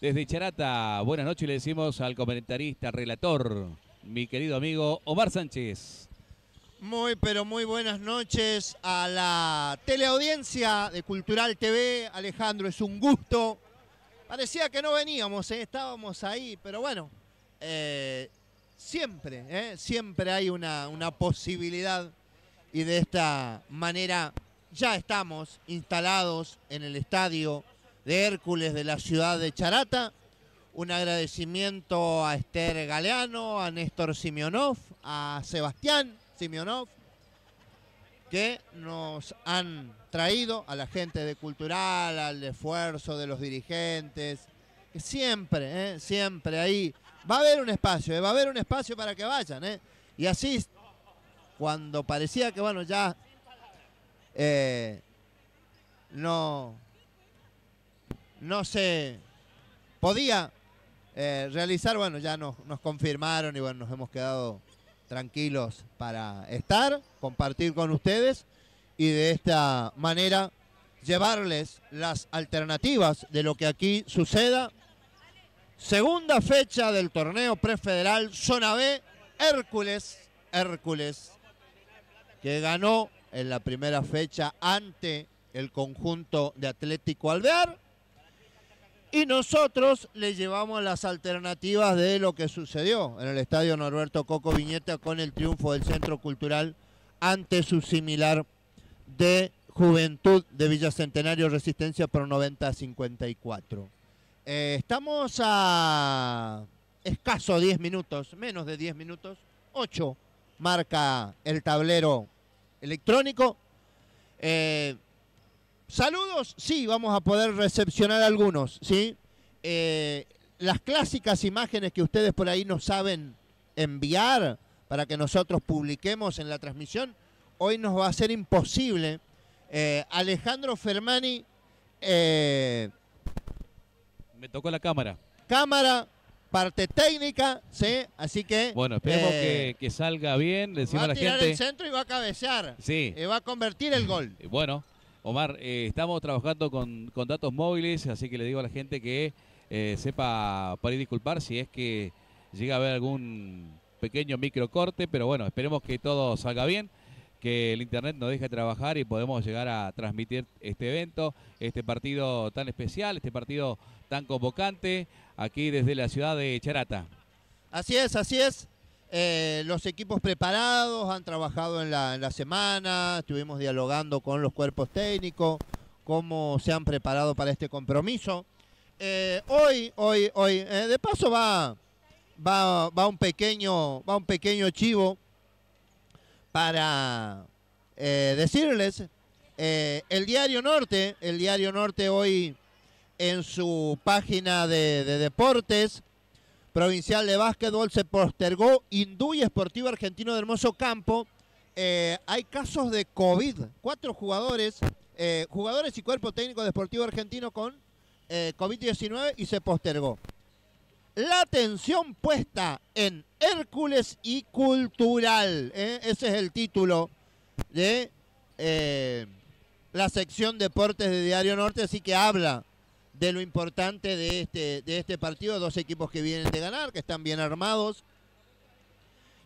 Desde Charata, buenas noches le decimos al comentarista, relator, mi querido amigo Omar Sánchez. Muy, pero muy buenas noches a la teleaudiencia de Cultural TV. Alejandro, es un gusto. Parecía que no veníamos, ¿eh? estábamos ahí, pero bueno, eh, siempre, ¿eh? siempre hay una posibilidad y de esta manera ya estamos instalados en el estadio de Hércules de la ciudad de Charata. Un agradecimiento a Esther Galeano, a Néstor Simeonov, a Sebastián Simeonov, que nos han traído a la gente de Cultural, al esfuerzo de los dirigentes, siempre, ¿eh? siempre ahí. Va a haber un espacio, ¿eh? va a haber un espacio para que vayan. ¿eh? Y así, cuando parecía que, bueno, ya no no se podía eh, realizar. Bueno, ya nos, nos confirmaron y bueno, nos hemos quedado tranquilos para estar, compartir con ustedes y de esta manera llevarles las alternativas de lo que aquí suceda. Segunda fecha del torneo prefederal, zona B, Hércules, Hércules, que ganó en la primera fecha ante el conjunto de Atlético Alvear. Y nosotros le llevamos las alternativas de lo que sucedió en el estadio Norberto Coco Viñeta con el triunfo del Centro Cultural ante su similar de Juventud de Villa Centenario Resistencia por 90 54. Eh, estamos a escaso 10 minutos, menos de 10 minutos, 8 marca el tablero electrónico. Eh, Saludos, sí, vamos a poder recepcionar algunos, ¿sí? Eh, las clásicas imágenes que ustedes por ahí nos saben enviar para que nosotros publiquemos en la transmisión, hoy nos va a ser imposible. Eh, Alejandro Fermani... Eh, Me tocó la cámara. Cámara, parte técnica, ¿sí? Así que... Bueno, esperemos que, salga bien, va a, tirar el centro y va a cabecear. Sí. Y va a convertir el gol. Y bueno, Omar, eh, estamos trabajando con, datos móviles, así que le digo a la gente que eh, sepa para disculpar si es que llega a haber algún pequeño micro corte, pero bueno, esperemos que todo salga bien, que el internet nos deje trabajar y podemos llegar a transmitir este evento, este partido tan especial, este partido tan convocante, aquí desde la ciudad de Charata. Así es, así es. Eh, los equipos preparados han trabajado en la, semana, estuvimos dialogando con los cuerpos técnicos, cómo se han preparado para este compromiso. Eh, hoy, hoy, hoy, eh, de paso va, va, un pequeño, va un pequeño chivo para decirles, el Diario Norte, el Diario Norte hoy en su página de deportes, provincial de básquetbol se postergó Hindú y Esportivo Argentino de Hermoso Campo. Eh, hay casos de COVID. Cuatro jugadores, eh, jugadores y cuerpo técnico de Esportivo Argentino con eh, COVID-19 y se postergó. La atención puesta en Hércules y Cultural. Ese es el título de la sección Deportes de Diario Norte, así que habla de lo importante de este, de este partido, dos equipos que vienen de ganar, que están bien armados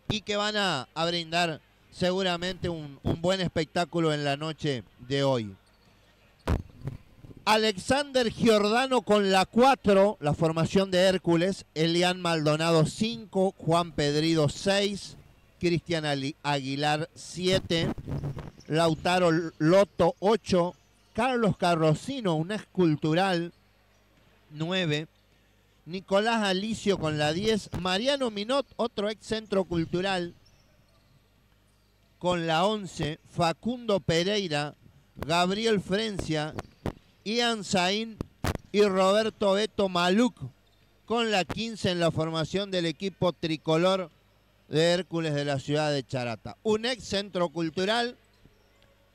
y que van a, brindar seguramente un, buen espectáculo en la noche de hoy. Alexander Giordano con la 4, la formación de Hércules, Elian Maldonado 5, Juan Pedrido 6, Cristian Aguilar 7, Lautaro Loto 8, Carlos Carrosino, un escultural 9. Nicolás Alicio con la 10. Mariano Minot, otro ex centro cultural, con la 11. Facundo Pereira, Gabriel Frencia, Ian Zain y Roberto Beto Maluc con la 15 en la formación del equipo tricolor de Hércules de la ciudad de Charata. Un ex centro cultural,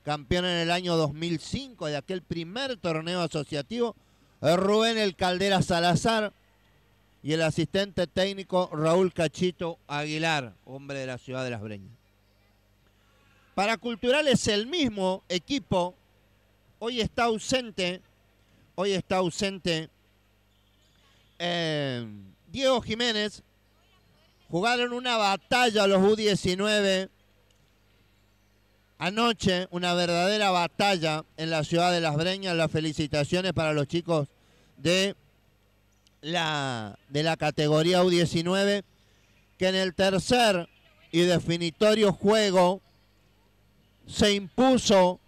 campeón en el año 2005 de aquel primer torneo asociativo Rubén El Caldera Salazar y el asistente técnico Raúl Cachito Aguilar, hombre de la ciudad de Las Breñas. Para Cultural es el mismo equipo, hoy está ausente, hoy está ausente eh, Diego Jiménez, jugaron una batalla los U19 Anoche, una verdadera batalla en la ciudad de Las Breñas. Las felicitaciones para los chicos de la, de la categoría U19, que en el tercer y definitorio juego se impuso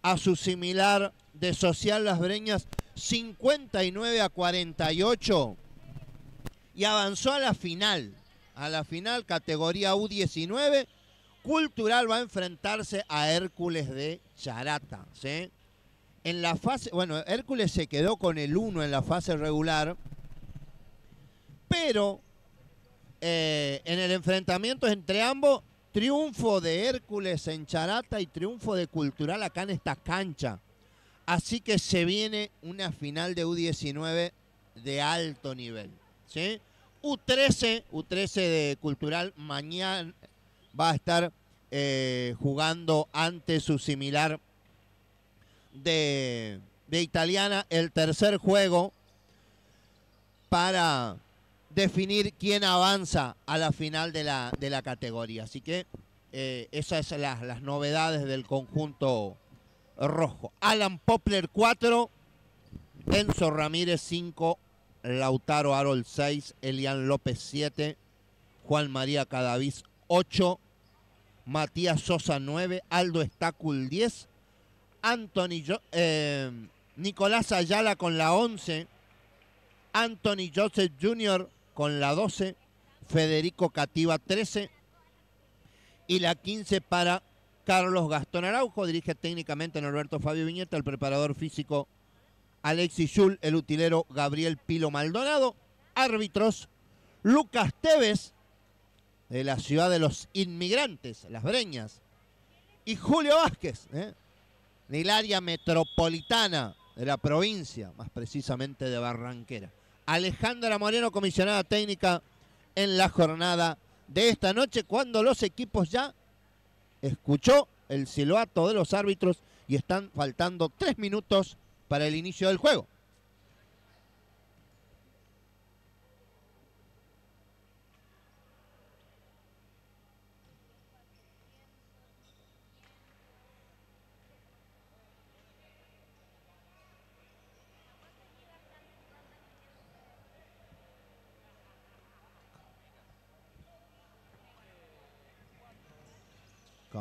a su similar de Social Las Breñas 59 a 48 y avanzó a la final, a la final categoría U19 Cultural va a enfrentarse a Hércules de Charata. ¿sí? En la fase, bueno, Hércules se quedó con el 1 en la fase regular, pero eh, en el enfrentamiento entre ambos, triunfo de Hércules en Charata y triunfo de Cultural acá en esta cancha. Así que se viene una final de U19 de alto nivel. ¿sí? U13, U13 de Cultural mañana, va a estar eh, jugando ante su similar de, Italiana el tercer juego para definir quién avanza a la final de la, de la categoría. Así que eh, esas son las, las, novedades del conjunto rojo. Alan Popler 4, Enzo Ramírez 5, Lautaro Arol 6, Elian López 7, Juan María Cadaviz 8, Matías Sosa 9, Aldo Estacul 10, Anthony eh, Nicolás Ayala con la 11, Anthony Joseph Jr. con la 12, Federico Cativa 13 y la 15 para Carlos Gastón Araujo. Dirige técnicamente Norberto Fabio Viñeta, el preparador físico Alexis Yul, el utilero Gabriel Pilo Maldonado, árbitros Lucas Tevez de la ciudad de los inmigrantes, Las Breñas, y Julio Vázquez, ¿eh? del área metropolitana de la provincia, más precisamente de Barranquera. Alejandra Moreno, comisionada técnica en la jornada de esta noche, cuando los equipos ya escuchó el silbato de los árbitros y están faltando tres minutos para el inicio del juego.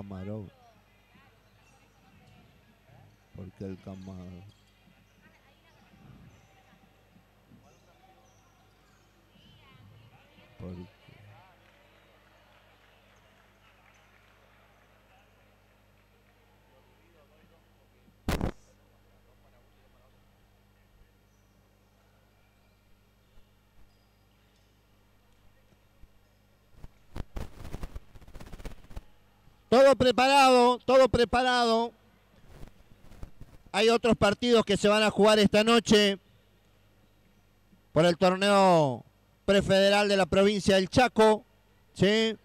camarón. Porque el camarón. Porque Todo preparado, todo preparado. Hay otros partidos que se van a jugar esta noche por el torneo prefederal de la provincia del Chaco. ¿sí?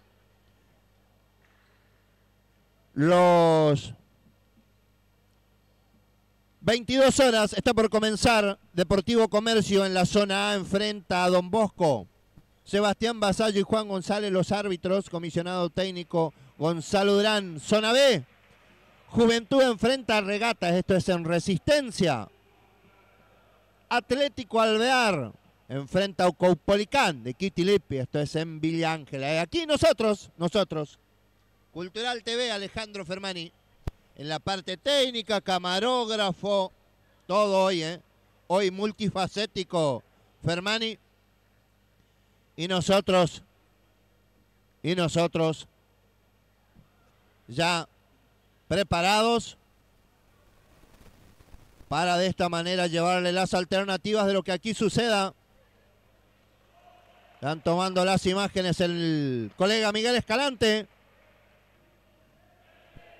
Los 22 horas está por comenzar Deportivo Comercio en la zona A enfrenta a Don Bosco. Sebastián Basallo y Juan González, los árbitros, comisionado técnico Gonzalo Durán, zona B. Juventud enfrenta a Regatas, esto es en Resistencia. Atlético Alvear enfrenta a Ucopolicán, de Kitilipi, esto es en Villa Ángela. Y aquí nosotros, nosotros, Cultural TV, Alejandro Fermani, en la parte técnica, camarógrafo, todo hoy, ¿eh? Hoy multifacético, Fermani. Y nosotros, y nosotros ya preparados para de esta manera llevarle las alternativas de lo que aquí suceda. Están tomando las imágenes el colega Miguel Escalante.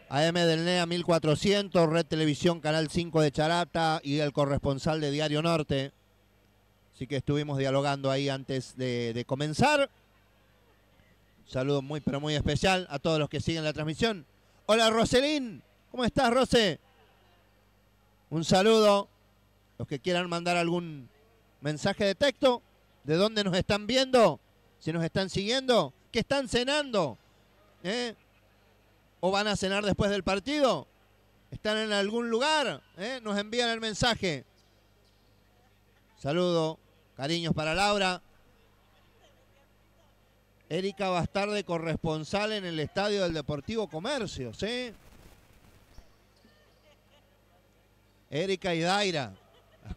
AM del NEA 1400, Red Televisión Canal 5 de Charata y el corresponsal de Diario Norte. Así que estuvimos dialogando ahí antes de, de comenzar saludo muy pero muy especial a todos los que siguen la transmisión. Hola Roselín, ¿cómo estás Rose? Un saludo. Los que quieran mandar algún mensaje de texto, de dónde nos están viendo, si nos están siguiendo, qué están cenando, ¿Eh? o van a cenar después del partido, están en algún lugar, ¿Eh? nos envían el mensaje. Saludo, cariños para Laura, Erika va a estar de corresponsal en el estadio del Deportivo Comercio, ¿sí? Erika y Daira,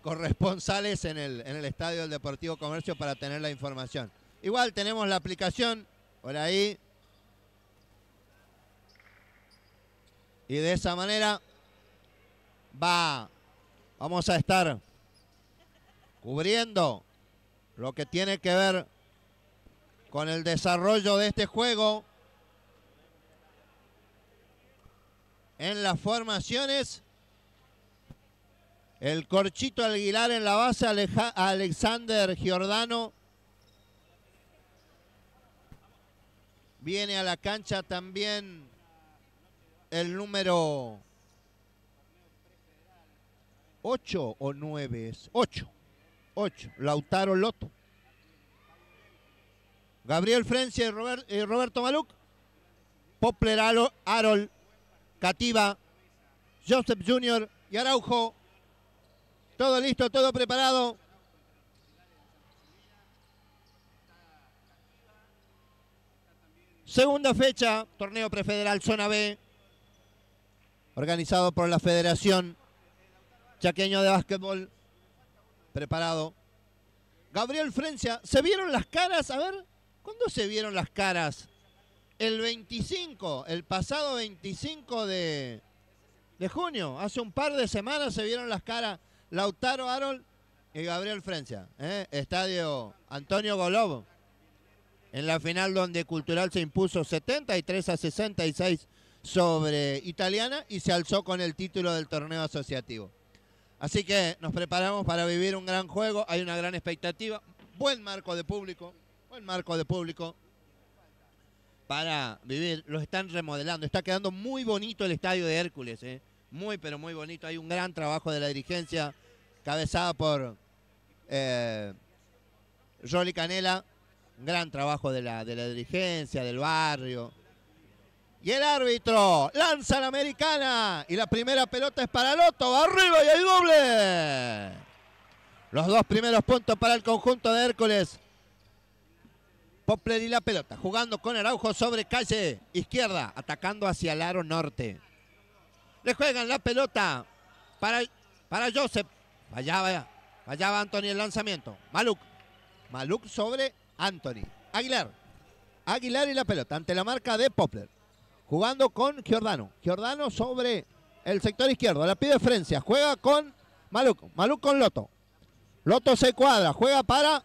corresponsales en el, en el estadio del Deportivo Comercio para tener la información. Igual tenemos la aplicación por ahí. Y de esa manera va, vamos a estar cubriendo lo que tiene que ver con el desarrollo de este juego. En las formaciones, el Corchito Aguilar en la base, Alexander Giordano. Viene a la cancha también el número 8 o 9 es 8. 8, Lautaro Loto. Gabriel Frencia y eh, Roberto Maluc. Popler Arol, Cativa, Joseph Jr. y Araujo. Todo listo, todo preparado. Segunda fecha, torneo prefederal zona B, organizado por la Federación Chaqueño de Básquetbol. Preparado. Gabriel Frencia, ¿se vieron las caras? A ver. ¿Cuándo se vieron las caras? El 25, el pasado 25 de, junio, hace un par de semanas se vieron las caras Lautaro Arol y Gabriel Francia, ¿eh? estadio Antonio Golobo. En la final donde Cultural se impuso 73 a 66 sobre Italiana y se alzó con el título del torneo asociativo. Así que nos preparamos para vivir un gran juego, hay una gran expectativa, buen marco de público el marco de público para vivir. Lo están remodelando. Está quedando muy bonito el estadio de Hércules. ¿eh? Muy, pero muy bonito. Hay un gran trabajo de la dirigencia, cabezada por eh, Canela. gran trabajo de la, de la dirigencia, del barrio. Y el árbitro lanza la americana. Y la primera pelota es para Loto. arriba y hay doble. Los dos primeros puntos para el conjunto de Hércules. Popler y la pelota, jugando con Araujo sobre calle izquierda, atacando hacia el aro norte. Le juegan la pelota para, para Joseph. Fallaba, va Anthony el lanzamiento. Maluk. Maluk sobre Anthony. Aguilar. Aguilar y la pelota ante la marca de Popler. Jugando con Giordano. Giordano sobre el sector izquierdo. La pide Francia. Juega con Maluk. Maluk con Loto. Loto se cuadra. Juega para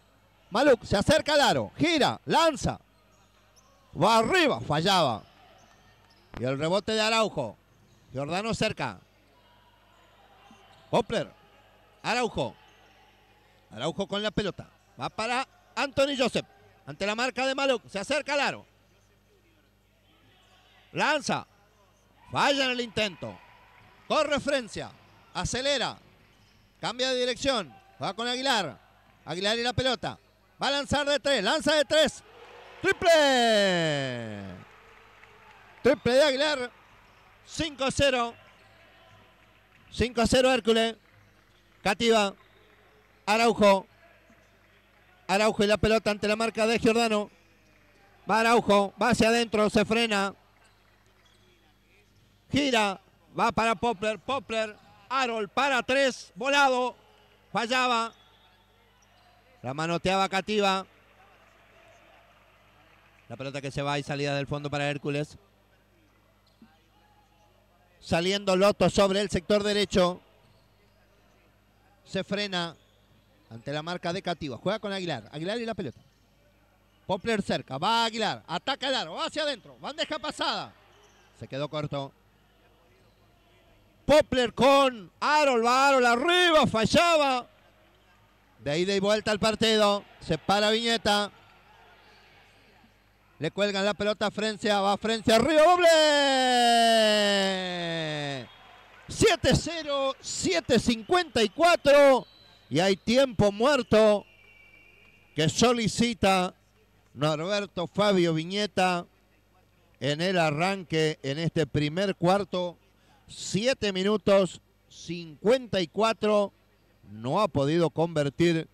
Maluk se acerca al aro, gira, lanza. Va arriba, fallaba. Y el rebote de Araujo. Giordano cerca. Popler. Araujo. Araujo con la pelota. Va para Anthony Joseph. Ante la marca de Maluk. Se acerca al aro. Lanza. Falla en el intento. Corre Frencia, Acelera. Cambia de dirección. Va con Aguilar. Aguilar y la pelota. Va a lanzar de tres. Lanza de tres. Triple. Triple de Aguilar. 5-0. 5-0 Hércules. Cativa. Araujo. Araujo y la pelota ante la marca de Giordano. Va Araujo, va hacia adentro, se frena. Gira, va para Poppler, Poppler, Arol para tres, volado. Fallaba, la manoteaba Cativa. La pelota que se va y salida del fondo para Hércules. Saliendo Loto sobre el sector derecho. Se frena ante la marca de Cativa. Juega con Aguilar. Aguilar y la pelota. Popler cerca. Va Aguilar. Ataca el aro. Va hacia adentro. Bandeja pasada. Se quedó corto. Popler con el Va la arriba. Fallaba. De ida y vuelta al partido. Se para Viñeta. Le cuelgan la pelota a Francia. Va Frencia. Río doble. 7-0, 7-54. Y hay tiempo muerto que solicita Norberto Fabio Viñeta en el arranque en este primer cuarto. 7 minutos 54 no ha podido convertir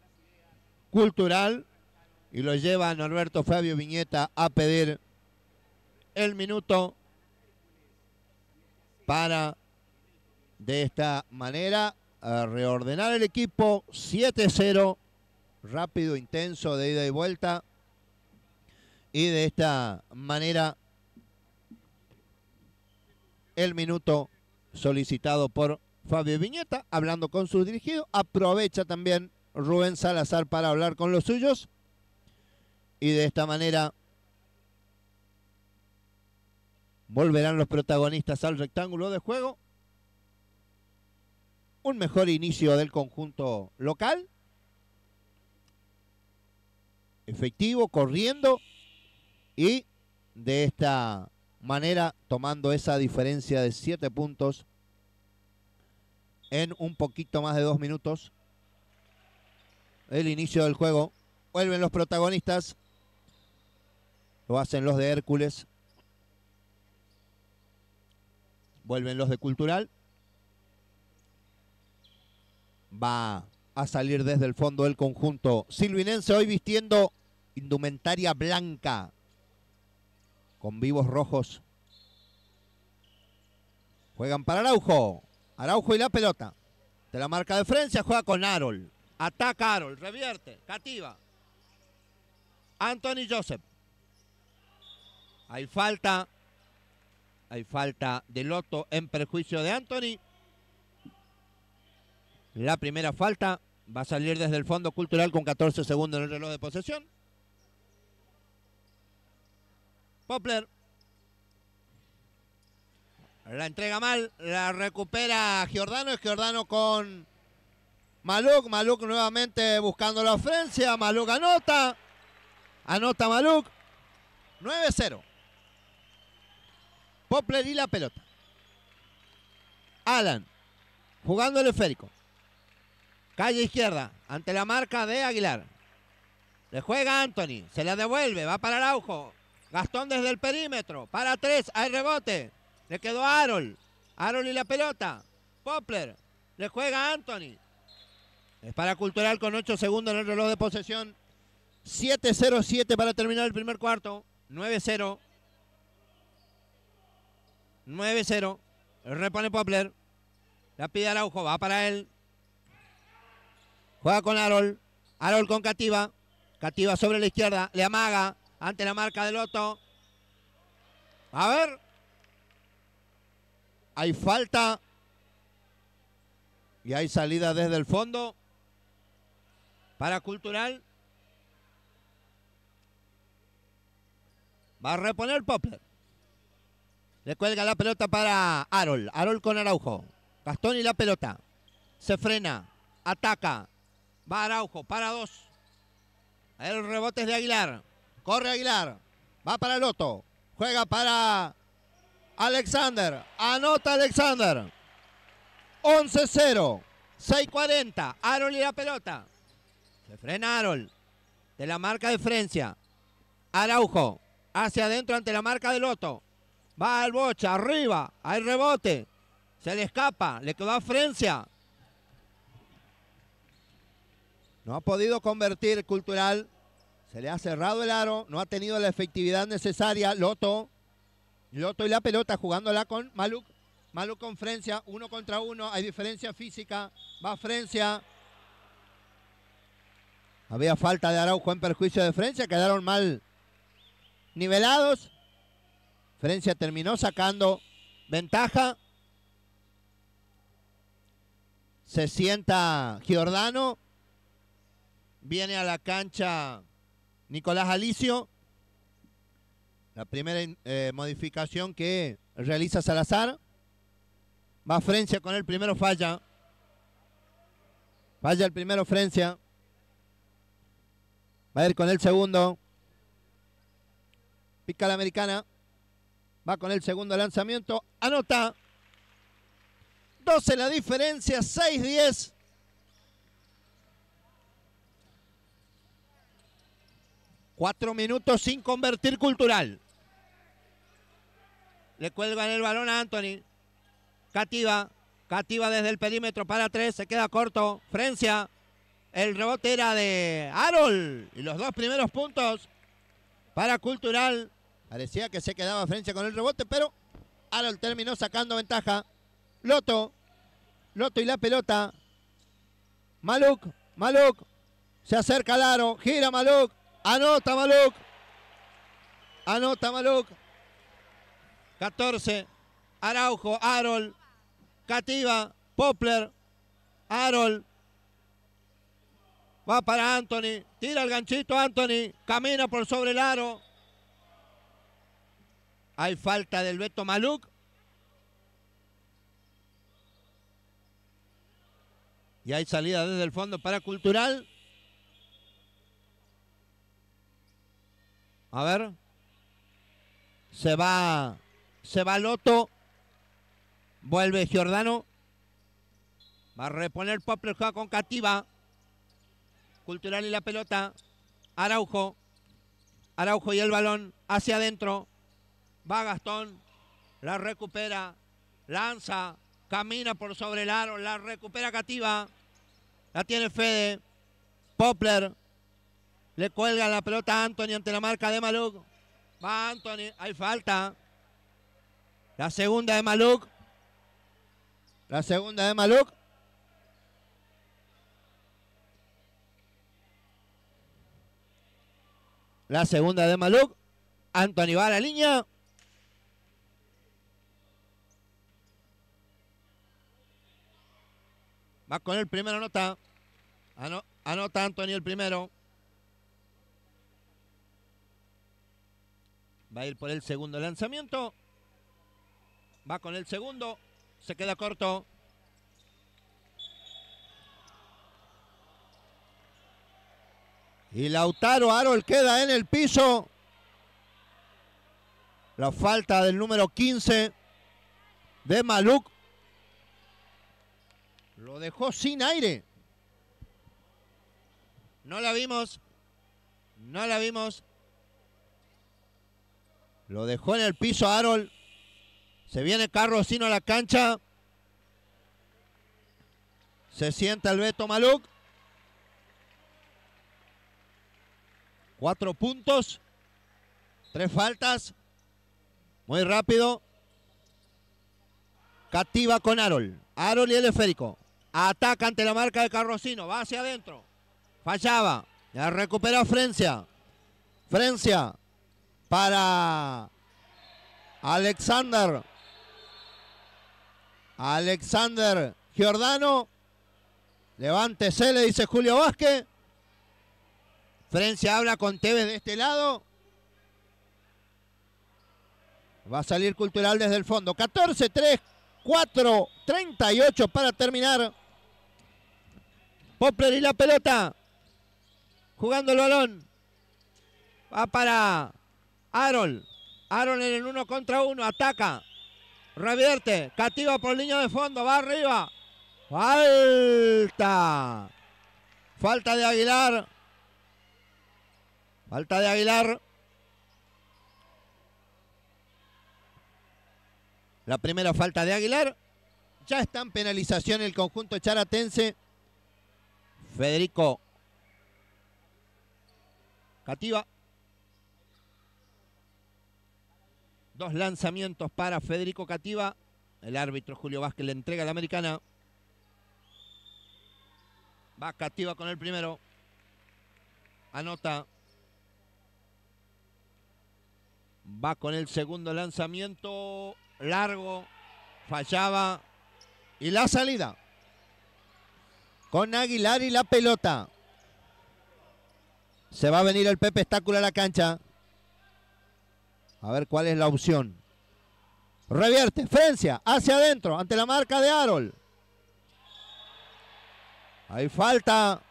cultural y lo lleva Norberto Fabio Viñeta a pedir el minuto para de esta manera reordenar el equipo 7-0 rápido, intenso de ida y vuelta y de esta manera el minuto solicitado por Fabio Viñeta hablando con su dirigido. Aprovecha también Rubén Salazar para hablar con los suyos. Y de esta manera volverán los protagonistas al rectángulo de juego. Un mejor inicio del conjunto local. Efectivo, corriendo. Y de esta manera, tomando esa diferencia de 7 puntos en un poquito más de dos minutos. El inicio del juego. Vuelven los protagonistas. Lo hacen los de Hércules. Vuelven los de Cultural. Va a salir desde el fondo del conjunto silvinense hoy vistiendo indumentaria blanca con vivos rojos. Juegan para Araujo. Araujo y la pelota. De la marca de Francia juega con Arol. Ataca Arol, revierte, cativa. Anthony Joseph. Hay falta. Hay falta de Loto en perjuicio de Anthony. La primera falta va a salir desde el Fondo Cultural con 14 segundos en el reloj de posesión. Popler la entrega mal, la recupera Giordano es Giordano con Maluc, Maluc nuevamente buscando la ofensiva. Maluk anota. Anota Maluc, 9-0. Popler y la pelota. Alan jugando el esférico. Calle izquierda ante la marca de Aguilar. Le juega Anthony. Se la devuelve. Va para Araujo. Gastón desde el perímetro. Para tres. Hay rebote. Le quedó a Harold. y la pelota. Popler. Le juega Anthony. Es para Cultural con 8 segundos en el reloj de posesión. 7-0-7 para terminar el primer cuarto. 9-0. 9-0. Repone Popler. La pide Araujo. Va para él. Juega con Arol. Arol con Cativa. Cativa sobre la izquierda. Le amaga ante la marca de Loto. A ver. Hay falta. Y hay salida desde el fondo. Para Cultural. Va a reponer popper Le cuelga la pelota para Arol. Arol con Araujo. Gastón y la pelota. Se frena. Ataca. Va Araujo. Para dos. El rebote es de Aguilar. Corre Aguilar. Va para Loto. Juega para Alexander, anota Alexander. 11-0, 6-40, y la pelota. Se frena Arol de la marca de Frencia, Araujo, hacia adentro ante la marca de Loto. Va al bocha, arriba, hay rebote. Se le escapa, le quedó a Francia. No ha podido convertir Cultural. Se le ha cerrado el aro, no ha tenido la efectividad necesaria. Loto yo estoy la pelota jugándola con Maluc. Maluc con Frencia, uno contra uno, hay diferencia física. Va Frencia. Había falta de Araujo en perjuicio de Frencia, quedaron mal nivelados. Frencia terminó sacando ventaja. Se sienta Giordano. Viene a la cancha Nicolás Alicio. La primera eh, modificación que realiza Salazar. Va Francia con el primero, falla. Falla el primero Francia. Va a ir con el segundo. Pica la americana. Va con el segundo lanzamiento. Anota. 12 la diferencia, 6-10. Cuatro minutos sin convertir cultural. Le cuelgan el balón a Anthony. Cativa. Cativa desde el perímetro para tres. Se queda corto. Francia. El rebote era de Harold. Y los dos primeros puntos para Cultural. Parecía que se quedaba Francia con el rebote, pero Harold terminó sacando ventaja. Loto. Loto y la pelota. Maluk. Maluk. Se acerca al aro. Gira Maluk. Anota ah, Maluc, Anota ah, Maluc, 14. Araujo, Arol, Cativa, Popler, Arol. Va para Anthony. Tira el ganchito Anthony. Camina por sobre el aro. Hay falta del Beto Maluc, Y hay salida desde el fondo para Cultural. A ver. Se va. Se va Loto. Vuelve Giordano. Va a reponer Poppler juega con Cativa. Cultural y la pelota. Araujo. Araujo y el balón hacia adentro. Va Gastón. La recupera. Lanza. Camina por sobre el aro. La recupera Cativa. La tiene Fede. Poppler. Le cuelga la pelota a Anthony ante la marca de Maluk. Va Anthony, hay falta. La segunda de Maluk. La segunda de Maluk. La segunda de Maluk. Anthony va a la línea. Va con el primero, anota. anota Anthony el primero. Va a ir por el segundo lanzamiento. Va con el segundo. Se queda corto. Y Lautaro Arol queda en el piso. La falta del número 15 de Maluk. Lo dejó sin aire. No la vimos. No la vimos. Lo dejó en el piso Harold. Se viene Carrosino a la cancha. Se sienta el Beto Maluc. Cuatro puntos. Tres faltas. Muy rápido. Cativa con Arol. Arol y el esférico. Ataca ante la marca de Carrosino. Va hacia adentro. Fallaba. Ya recupera Frencia. Frencia para Alexander. Alexander Giordano. Levántese, le dice Julio Vázquez. Francia habla con Tevez de este lado. Va a salir Cultural desde el fondo. 14, 3, 4, 38 para terminar. Popler y la pelota. Jugando el balón. Va para Aaron. Aaron en el uno contra uno. Ataca. Revierte. Cativa por línea de fondo. Va arriba. Falta. Falta de Aguilar. Falta de Aguilar. La primera falta de Aguilar. Ya está en penalización el conjunto charatense. Federico Cativa Dos lanzamientos para Federico Cativa. El árbitro Julio Vázquez le entrega a la americana. Va Cativa con el primero. Anota. Va con el segundo lanzamiento. Largo. Fallaba. Y la salida. Con Aguilar y la pelota. Se va a venir el Pepe Estáculo a la cancha. A ver cuál es la opción. Revierte, Francia, hacia adentro, ante la marca de Arol. Hay falta.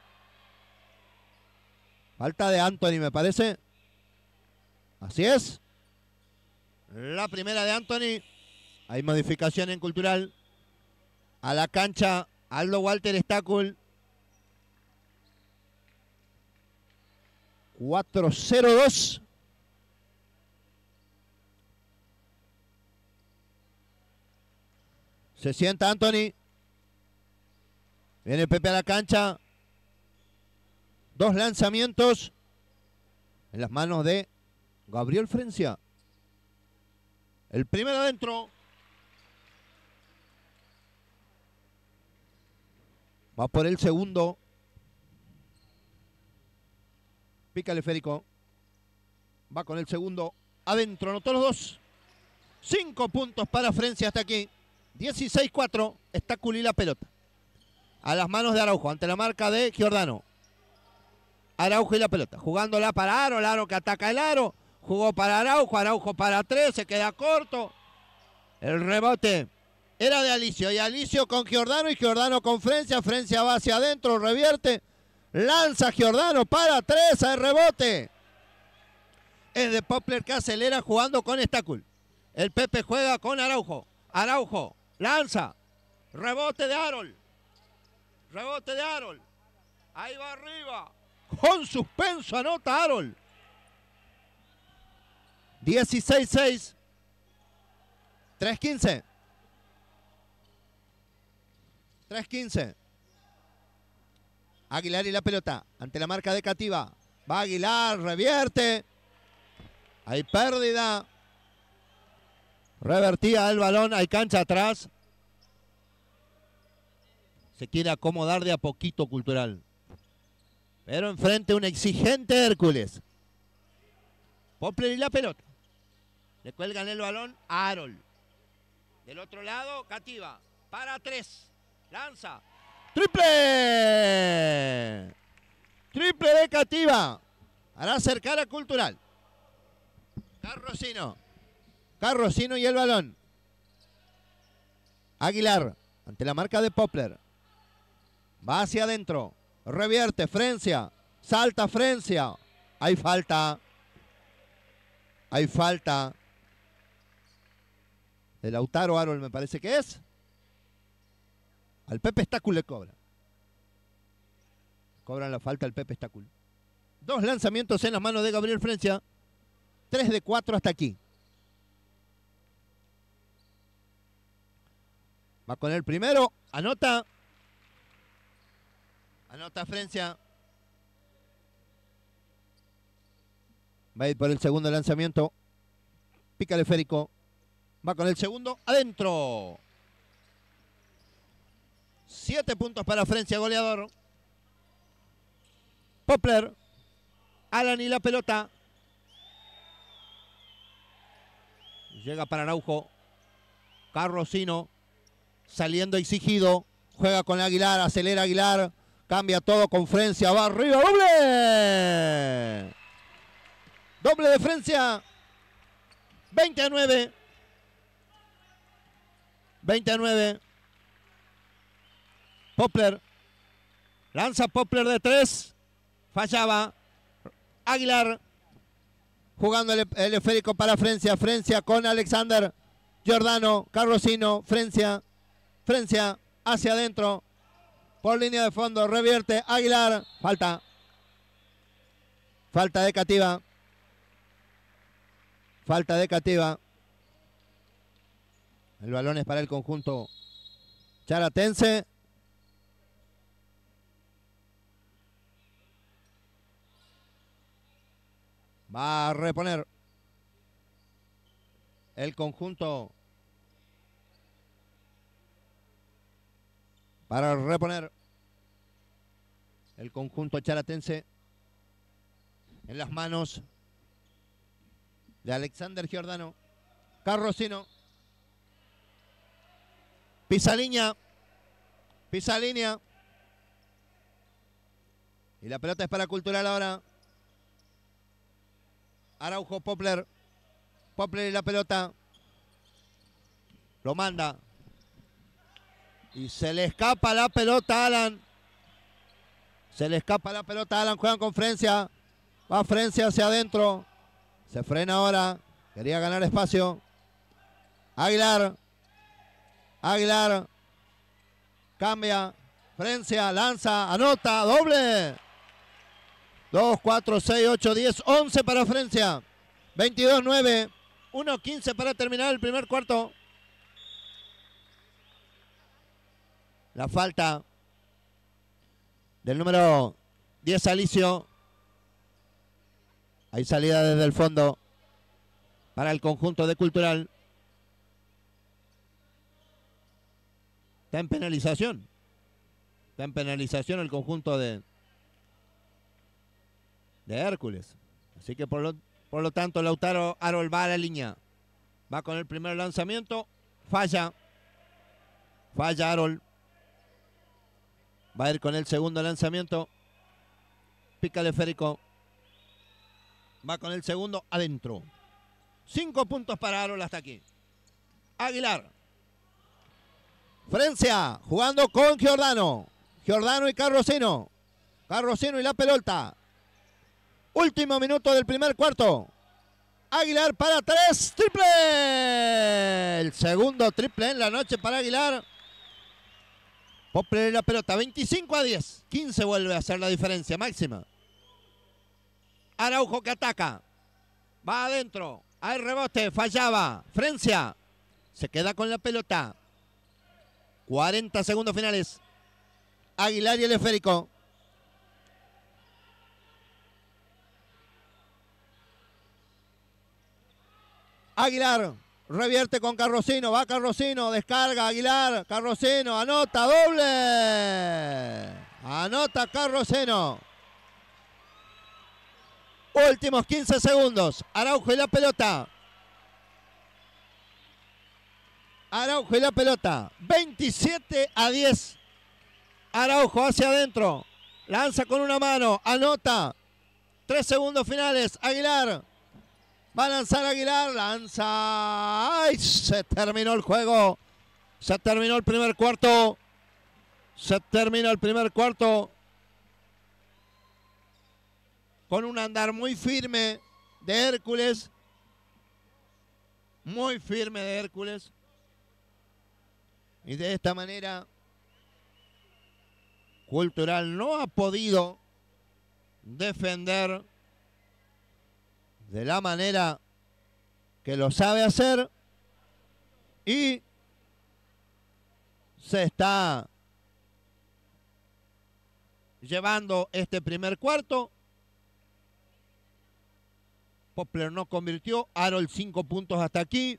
Falta de Anthony, me parece. Así es. La primera de Anthony. Hay modificación en cultural. A la cancha, Aldo Walter cool. 4-0-2. Se sienta Anthony. Viene Pepe a la cancha. Dos lanzamientos en las manos de Gabriel Frencia. El primero adentro. Va por el segundo. Pica el Va con el segundo. Adentro, anotó los dos. Cinco puntos para Frencia hasta aquí. 16-4 está y la pelota. A las manos de Araujo, ante la marca de Giordano. Araujo y la pelota. Jugándola para Aro, el Aro que ataca el Aro. Jugó para Araujo, Araujo para tres, se queda corto. El rebote era de Alicio. Y Alicio con Giordano y Giordano con Frencia. Frencia va hacia adentro, revierte. Lanza Giordano para tres, el rebote. Es de Popler que acelera jugando con Estacul. El Pepe juega con Araujo. Araujo Lanza. Rebote de Arol, Rebote de Arol, Ahí va arriba. Con suspenso anota Arol. 16-6. 3-15. 3-15. Aguilar y la pelota. Ante la marca de Cativa. Va Aguilar, revierte. Hay pérdida. Revertía el balón, alcanza cancha atrás. Se quiere acomodar de a poquito Cultural. Pero enfrente un exigente Hércules. Popler y la pelota. Le cuelgan el balón a Harold. Del otro lado, Cativa. Para tres. Lanza. ¡Triple! Triple de Cativa. Hará acercar a Cultural. Carrosino. Carrosino y el balón. Aguilar ante la marca de Popler. Va hacia adentro. Revierte Frencia. Salta Frencia. Hay falta. Hay falta. El Lautaro Arol me parece que es. Al Pepe Estacul le cobra. Cobran la falta al Pepe Estacul. Dos lanzamientos en las manos de Gabriel Frencia. Tres de cuatro hasta aquí. Va con el primero. Anota. Anota Francia. Va a ir por el segundo lanzamiento. Pica el esférico. Va con el segundo. Adentro. Siete puntos para Francia, goleador. Popler. Alan y la pelota. Llega para Araujo. Carrosino saliendo exigido, juega con Aguilar, acelera Aguilar, cambia todo con Frencia, va arriba, doble. Doble de Frencia, 20 a 9. a Popler, lanza Poppler de 3, fallaba. Aguilar jugando el, el esférico para Frencia, Frencia con Alexander. Giordano, Carlosino, Frencia, Frencia, hacia adentro. Por línea de fondo, revierte Aguilar. Falta. Falta de Cativa. Falta de Cativa. El balón es para el conjunto charatense. Va a reponer el conjunto para reponer el conjunto charatense en las manos de Alexander Giordano. Carrocino. Pisa línea. Pisa línea. Y la pelota es para Cultural ahora. Araujo Popler. Popler y la pelota. Lo manda. Y se le escapa la pelota Alan. Se le escapa la pelota Alan. Juegan con Frencia. Va Frencia hacia adentro. Se frena ahora. Quería ganar espacio. Aguilar. Aguilar. Cambia. Frencia. Lanza. Anota. Doble. 2, 4, 6, 8, 10, 11 para Francia. 22, 9, 1, 15 para terminar el primer cuarto. La falta del número 10 Alicio. Hay salida desde el fondo para el conjunto de Cultural. Está en penalización. Está en penalización el conjunto de, de Hércules. Así que por lo, por lo tanto Lautaro Arol va a la línea. Va con el primer lanzamiento. Falla. Falla Arol. Va a ir con el segundo lanzamiento. Pica el Va con el segundo adentro. Cinco puntos para Arola hasta aquí. Aguilar. Francia jugando con Giordano. Giordano y Carrocino. Carrocino y la pelota. Último minuto del primer cuarto. Aguilar para tres. Triple. El segundo triple en la noche para Aguilar. Popler la pelota, 25 a 10. 15 vuelve a hacer la diferencia máxima. Araujo que ataca. Va adentro. Hay rebote, fallaba. Francia se queda con la pelota. 40 segundos finales. Aguilar y el esférico. Aguilar Revierte con Carrocino, va Carrocino, descarga Aguilar, Carrocino, anota, doble. Anota Carrocino. Últimos 15 segundos. Araujo y la pelota. Araujo y la pelota. 27 a 10. Araujo hacia adentro. Lanza con una mano. Anota. Tres segundos finales. Aguilar. Va a lanzar Aguilar. Lanza. ¡Ay! Se terminó el juego. Se terminó el primer cuarto. Se terminó el primer cuarto. Con un andar muy firme de Hércules. Muy firme de Hércules. Y de esta manera, Cultural no ha podido defender de la manera que lo sabe hacer y se está llevando este primer cuarto. Poppler no convirtió, Harold cinco puntos hasta aquí.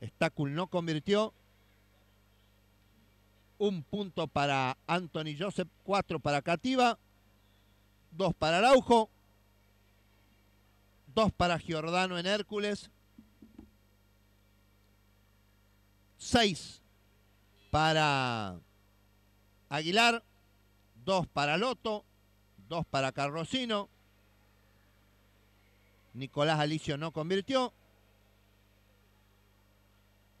Estacul no convirtió. Un punto para Anthony Joseph, cuatro para Cativa. 2 para Araujo, 2 para Giordano en Hércules, 6 para Aguilar, 2 para Loto, 2 para Carrosino, Nicolás Alicio no convirtió.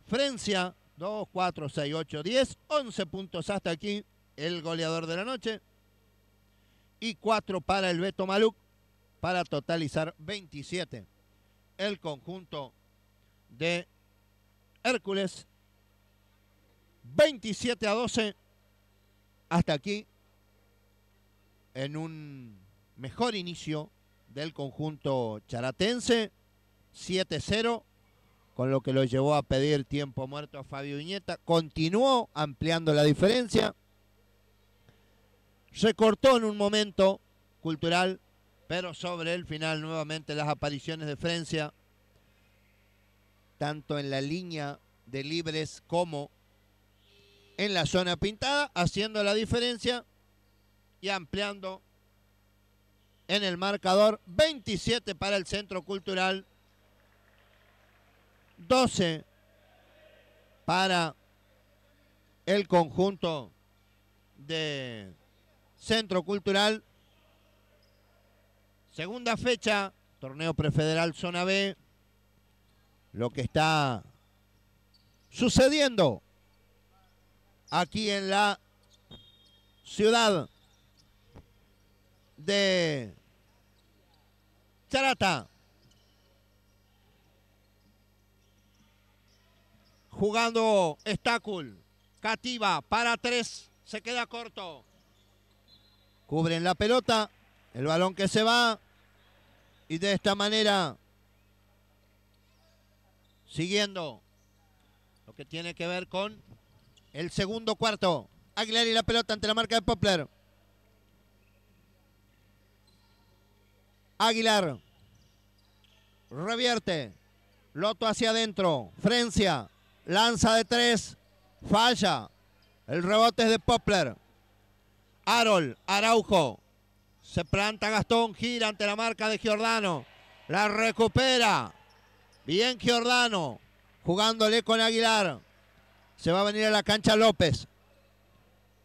Frencia, 2, 4, 6, 8, 10, 11 puntos hasta aquí el goleador de la noche y 4 para el Beto Maluc para totalizar 27. El conjunto de Hércules 27 a 12 hasta aquí en un mejor inicio del conjunto charatense 7-0 con lo que lo llevó a pedir tiempo muerto a Fabio Viñeta. Continuó ampliando la diferencia se cortó en un momento cultural, pero sobre el final nuevamente las apariciones de Francia, tanto en la línea de libres como en la zona pintada, haciendo la diferencia y ampliando en el marcador 27 para el Centro Cultural, 12 para el conjunto de Centro Cultural. Segunda fecha, torneo prefederal zona B. Lo que está sucediendo aquí en la ciudad de Charata. Jugando Estacul. Cativa para tres. Se queda corto. Cubren la pelota. El balón que se va. Y de esta manera, siguiendo lo que tiene que ver con el segundo cuarto. Aguilar y la pelota ante la marca de Poplar. Aguilar. Revierte. Loto hacia adentro. Frencia. Lanza de tres. Falla. El rebote es de Poplar. Arol, Araujo. Se planta Gastón, gira ante la marca de Giordano. La recupera. Bien Giordano. Jugándole con Aguilar. Se va a venir a la cancha López.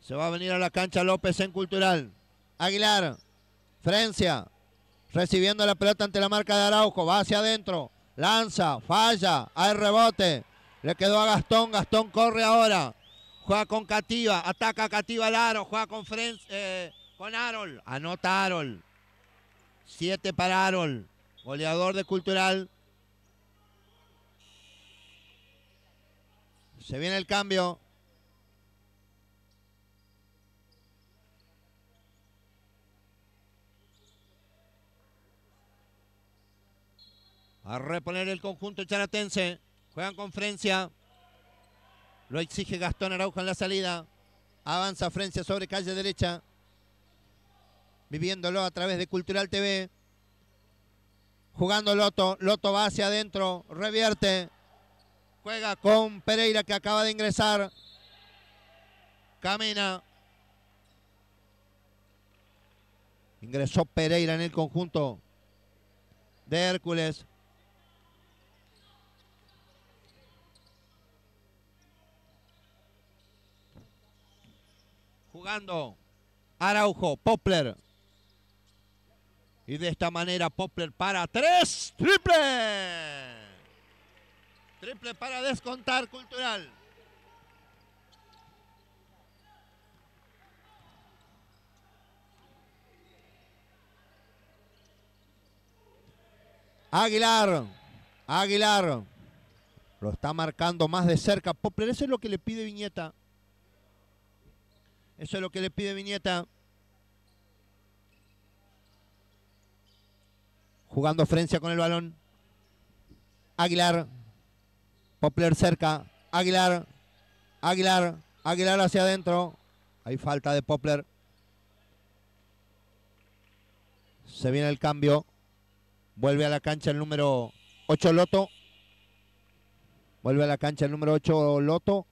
Se va a venir a la cancha López en Cultural. Aguilar. Frencia, Recibiendo la pelota ante la marca de Araujo. Va hacia adentro. Lanza. Falla. Hay rebote. Le quedó a Gastón. Gastón corre ahora. Juega con Cativa. Ataca Cativa al Juega con, Arol, eh, con Anota Arol, Siete para Arol, Goleador de Cultural. Se viene el cambio. A reponer el conjunto charatense. Juegan con Frencia. Lo exige Gastón Araujo en la salida. Avanza Francia sobre calle derecha. Viviéndolo a través de Cultural TV. Jugando Loto. Loto va hacia adentro. Revierte. Juega con Pereira que acaba de ingresar. Camina. Ingresó Pereira en el conjunto de Hércules. jugando Araujo, Popler. Y de esta manera Popler para tres, triple. Triple para descontar Cultural. Aguilar, Aguilar, lo está marcando más de cerca Popler, eso es lo que le pide Viñeta. Eso es lo que le pide Viñeta. Jugando Frencia con el balón. Aguilar. Popler cerca. Aguilar. Aguilar. Aguilar hacia adentro. Hay falta de Popler. Se viene el cambio. Vuelve a la cancha el número 8 Loto. Vuelve a la cancha el número 8 Loto.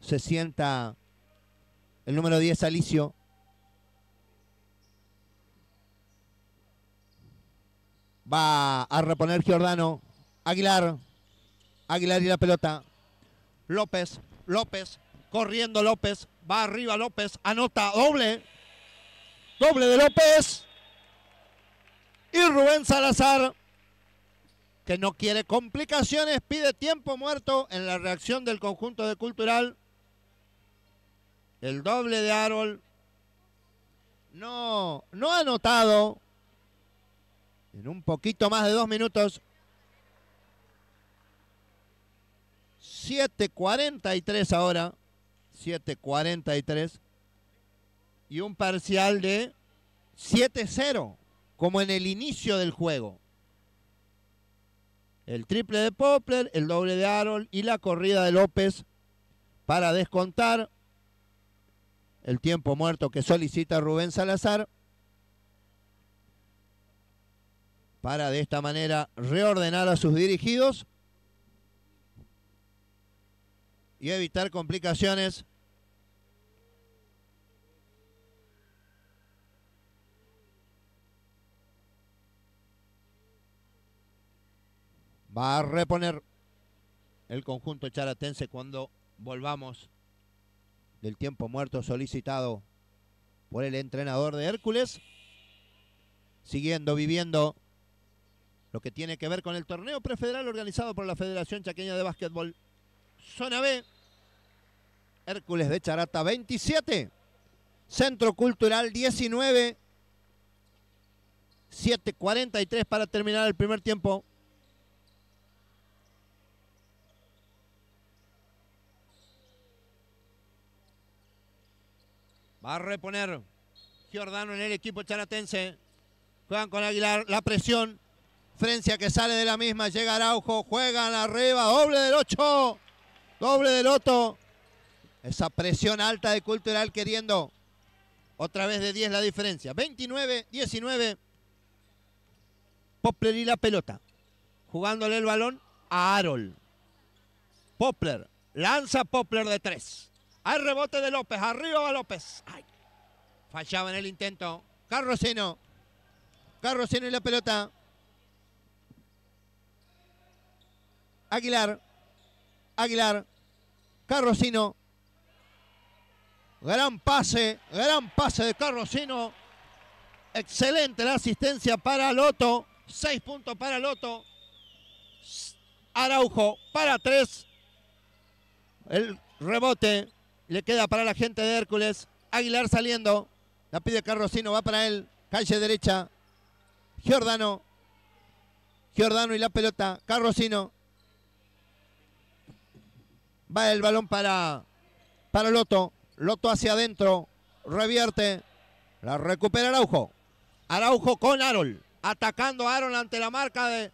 Se sienta el número 10, Alicio. Va a reponer Giordano. Aguilar. Aguilar y la pelota. López. López. Corriendo López. Va arriba López. Anota. Doble. Doble de López. Y Rubén Salazar. Que no quiere complicaciones. Pide tiempo muerto en la reacción del conjunto de Cultural el doble de Harold. No, no ha anotado. En un poquito más de dos minutos. 7.43 ahora. 7.43. Y un parcial de 7-0, como en el inicio del juego. El triple de Popler, el doble de Harold y la corrida de López para descontar el tiempo muerto que solicita Rubén Salazar para de esta manera reordenar a sus dirigidos y evitar complicaciones va a reponer el conjunto charatense cuando volvamos del tiempo muerto solicitado por el entrenador de Hércules. Siguiendo viviendo lo que tiene que ver con el torneo prefederal organizado por la Federación Chaqueña de Básquetbol. Zona B. Hércules de Charata 27. Centro Cultural 19. 7.43 para terminar el primer tiempo. a reponer Giordano en el equipo charatense. Juegan con Aguilar, la presión. Frencia que sale de la misma, llega Araujo, juegan arriba, doble del 8, doble del 8. Esa presión alta de Cultural queriendo otra vez de 10 la diferencia. 29, 19. Popler y la pelota. Jugándole el balón a Arol. Popler. Lanza Popler de 3. Hay rebote de López. Arriba va López. Fallaba en el intento. Carrosino. Carrosino y la pelota. Aguilar. Aguilar. Carrocino. Gran pase. Gran pase de Carrocino. Excelente la asistencia para Loto. Seis puntos para Loto. Araujo para tres. El rebote le queda para la gente de Hércules. Aguilar saliendo. La pide Carrosino. va para él. Calle derecha. Giordano. Giordano y la pelota. Carrosino. Va el balón para, para Loto. Loto hacia adentro. Revierte. La recupera Araujo. Araujo con Arol. Atacando a Arol ante la marca de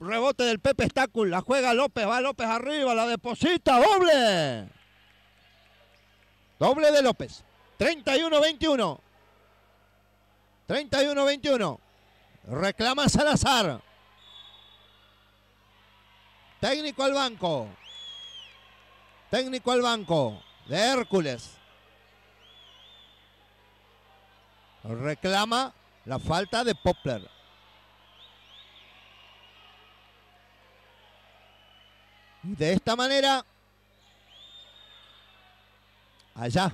rebote del Pepe Stacul. La juega López. Va López arriba. La deposita. Doble. Doble de López. 31-21. 31-21. Reclama Salazar. Técnico al banco. Técnico al banco. De Hércules. Reclama la falta de Poplar. Y de esta manera Allá.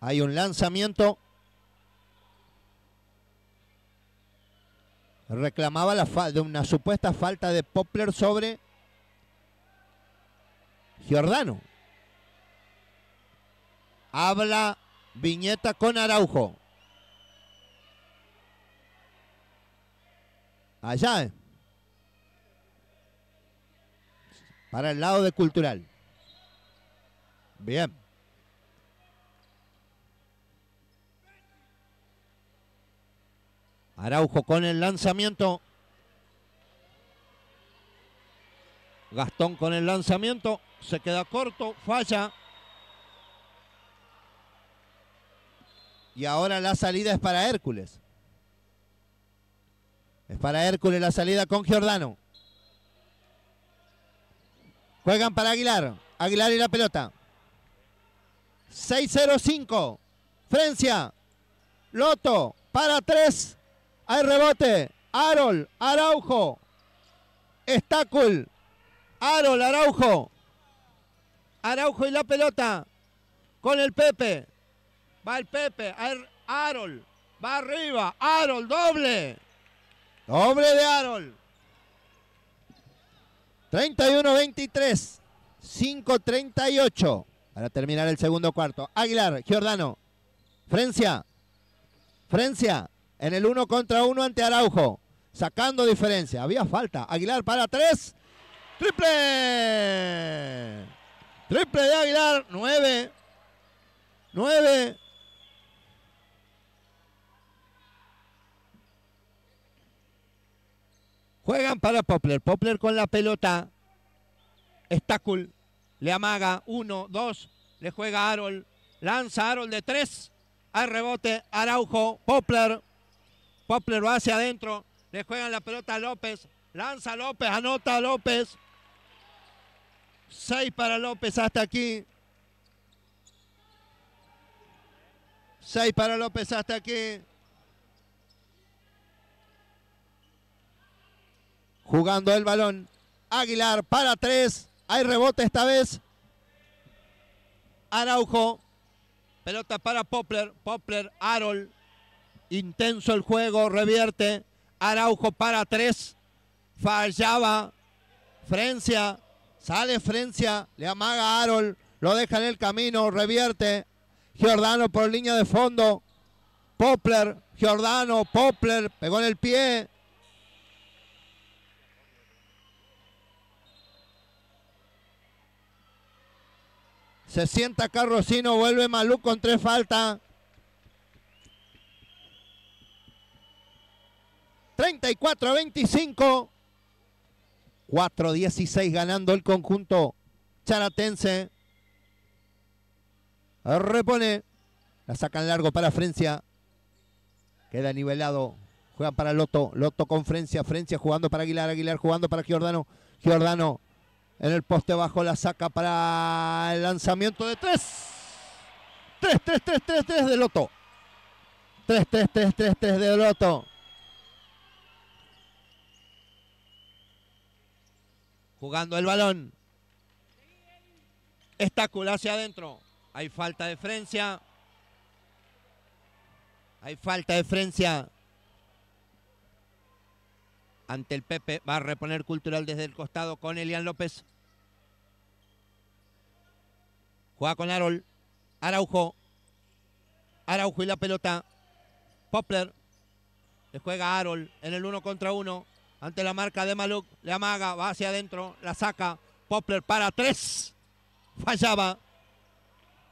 Hay un lanzamiento. Reclamaba la de una supuesta falta de Poplar sobre Giordano. Habla Viñeta con Araujo. Allá. Para el lado de Cultural. Bien. Araujo con el lanzamiento. Gastón con el lanzamiento. Se queda corto, falla. Y ahora la salida es para Hércules. Es para Hércules la salida con Giordano. Juegan para Aguilar. Aguilar y la pelota. 6-0-5. Francia. Loto para 3. Hay rebote. Arol, Araujo. Estacul. Arol, Araujo. Araujo y la pelota. Con el Pepe. Va el Pepe. Arol. Va arriba. Arol, doble. Doble de Arol. 31-23. 5-38. Para terminar el segundo cuarto. Aguilar, Giordano. Frencia. Frencia en el uno contra uno ante Araujo, sacando diferencia. Había falta. Aguilar para tres. Triple. Triple de Aguilar. Nueve. Nueve. Juegan para Poplar. Poplar con la pelota. Estacul. Le amaga. Uno, dos. Le juega Harold. Lanza Harold de tres. Al rebote. Araujo. Poplar. Popler va hacia adentro. Le juegan la pelota a López. Lanza López, anota López. Seis para López hasta aquí. Seis para López hasta aquí. Jugando el balón. Aguilar para tres, Hay rebote esta vez. Araujo. Pelota para Popler. Popler, Arol. Intenso el juego, revierte. Araujo para tres. Fallaba. Frencia. Sale Frencia. Le amaga a Arol. Lo deja en el camino. Revierte. Giordano por línea de fondo. Popler. Giordano. Popler. Pegó en el pie. Se sienta Carrosino, vuelve Malú con tres faltas. 34 a 25. 4 a 16 ganando el conjunto charatense. Repone. La sacan largo para Frencia. Queda nivelado. juega para Loto. Loto con Frencia. Frencia jugando para Aguilar. Aguilar jugando para Giordano. Giordano en el poste bajo la saca para el lanzamiento de 3. 3, 3, 3, 3, 3 de Loto. 3, 3, 3, 3, 3 de Loto. jugando el balón. Estácula hacia adentro. Hay falta de Frencia. Hay falta de Frencia. Ante el Pepe va a reponer Cultural desde el costado con Elian López. Juega con Arol. Araujo. Araujo y la pelota. Popler. Le juega Arol en el uno contra uno. Ante la marca de Maluk, le amaga, va hacia adentro, la saca. Poplar para tres. Fallaba.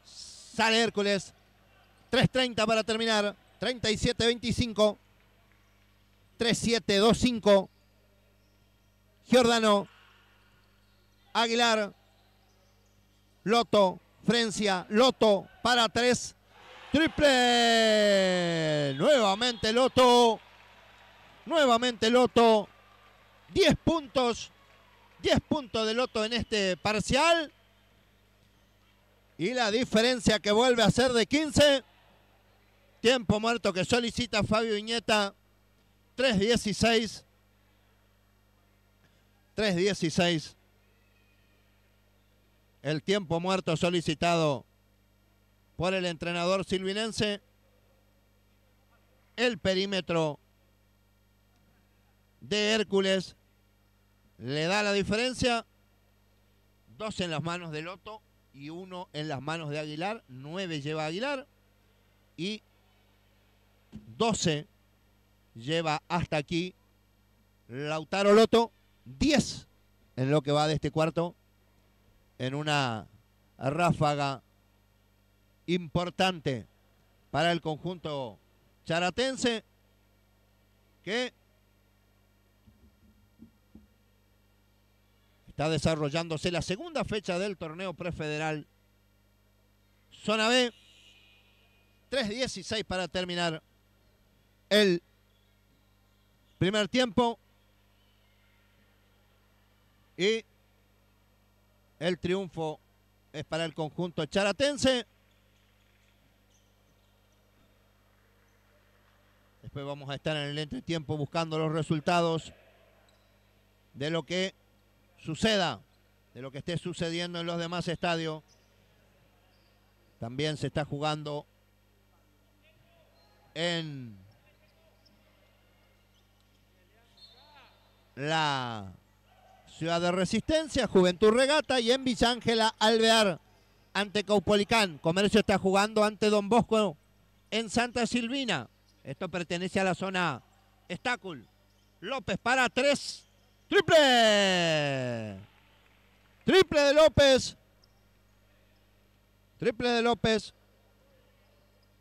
Sale Hércules. 3.30 para terminar. 37-25. 3-7-2-5. Giordano. Aguilar. Loto. Frencia. Loto para tres. Triple. Nuevamente Loto. Nuevamente Loto. 10 puntos, 10 puntos de Loto en este parcial. Y la diferencia que vuelve a ser de 15. Tiempo muerto que solicita Fabio Viñeta. 3.16. 3.16. El tiempo muerto solicitado por el entrenador silvinense. El perímetro de Hércules le da la diferencia. Dos en las manos de Loto y uno en las manos de Aguilar. Nueve lleva Aguilar y 12 lleva hasta aquí Lautaro Loto. 10 en lo que va de este cuarto en una ráfaga importante para el conjunto charatense que Está desarrollándose la segunda fecha del torneo prefederal. Zona B, 3.16 para terminar el primer tiempo. Y el triunfo es para el conjunto charatense. Después vamos a estar en el entretiempo buscando los resultados de lo que suceda, de lo que esté sucediendo en los demás estadios. También se está jugando en la Ciudad de Resistencia, Juventud Regata y en Ángela Alvear ante Caupolicán. Comercio está jugando ante Don Bosco en Santa Silvina. Esto pertenece a la zona Estácul. López para tres. Triple. Triple de López. Triple de López.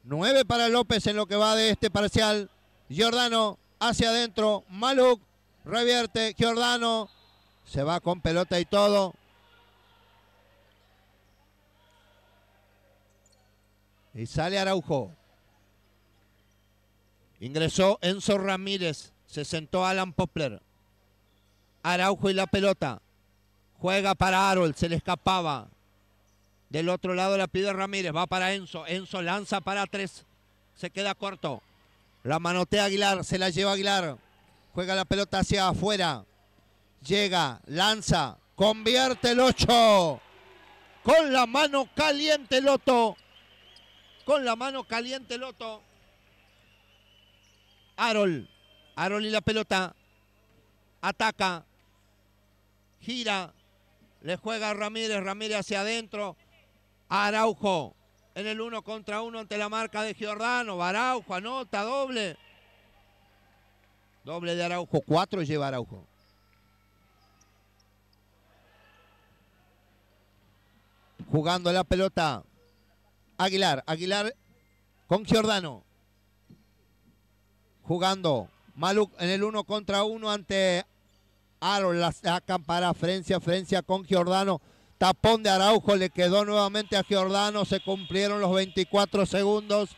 Nueve para López en lo que va de este parcial. Giordano hacia adentro. Maluc revierte. Giordano se va con pelota y todo. Y sale Araujo. Ingresó Enzo Ramírez. Se sentó Alan Popler. Araujo y la pelota. Juega para Harold, se le escapaba. Del otro lado la pide Ramírez, va para Enzo. Enzo lanza para tres, se queda corto. La manotea Aguilar, se la lleva Aguilar. Juega la pelota hacia afuera. Llega, lanza, convierte el 8. Con la mano caliente Loto. Con la mano caliente Loto. Arol. Arol y la pelota. Ataca gira, le juega Ramírez, Ramírez hacia adentro, Araujo en el uno contra uno ante la marca de Giordano, Araujo anota, doble. Doble de Araujo, cuatro lleva Araujo. Jugando la pelota Aguilar, Aguilar con Giordano. Jugando Maluk en el uno contra uno ante Arol la sacan para Frencia, Frencia con Giordano. Tapón de Araujo le quedó nuevamente a Giordano. Se cumplieron los 24 segundos.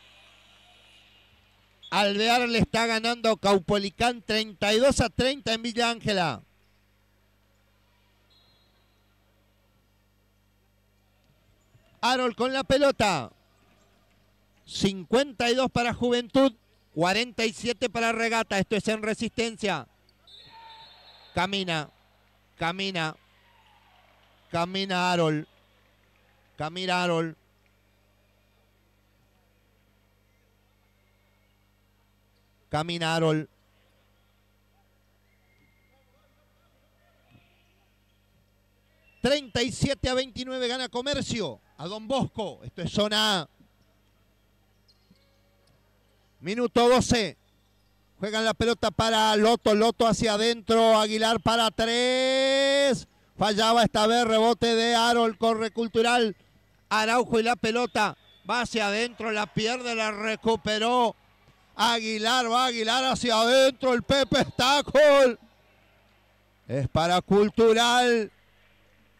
Aldear le está ganando Caupolicán 32 a 30 en Villa Ángela. Arol con la pelota. 52 para Juventud, 47 para Regata. Esto es en resistencia. Camina, camina, camina Arol, camina Arol, Camina Arol. ...37 a 29 gana Comercio... ...a Don Bosco... ...esto es zona A... ...minuto 12... Juegan la pelota para Loto, Loto hacia adentro, Aguilar para tres. Fallaba esta vez, rebote de el corre cultural. Araujo y la pelota va hacia adentro, la pierde, la recuperó. Aguilar va Aguilar hacia adentro, el Pepe está gol. Es para cultural.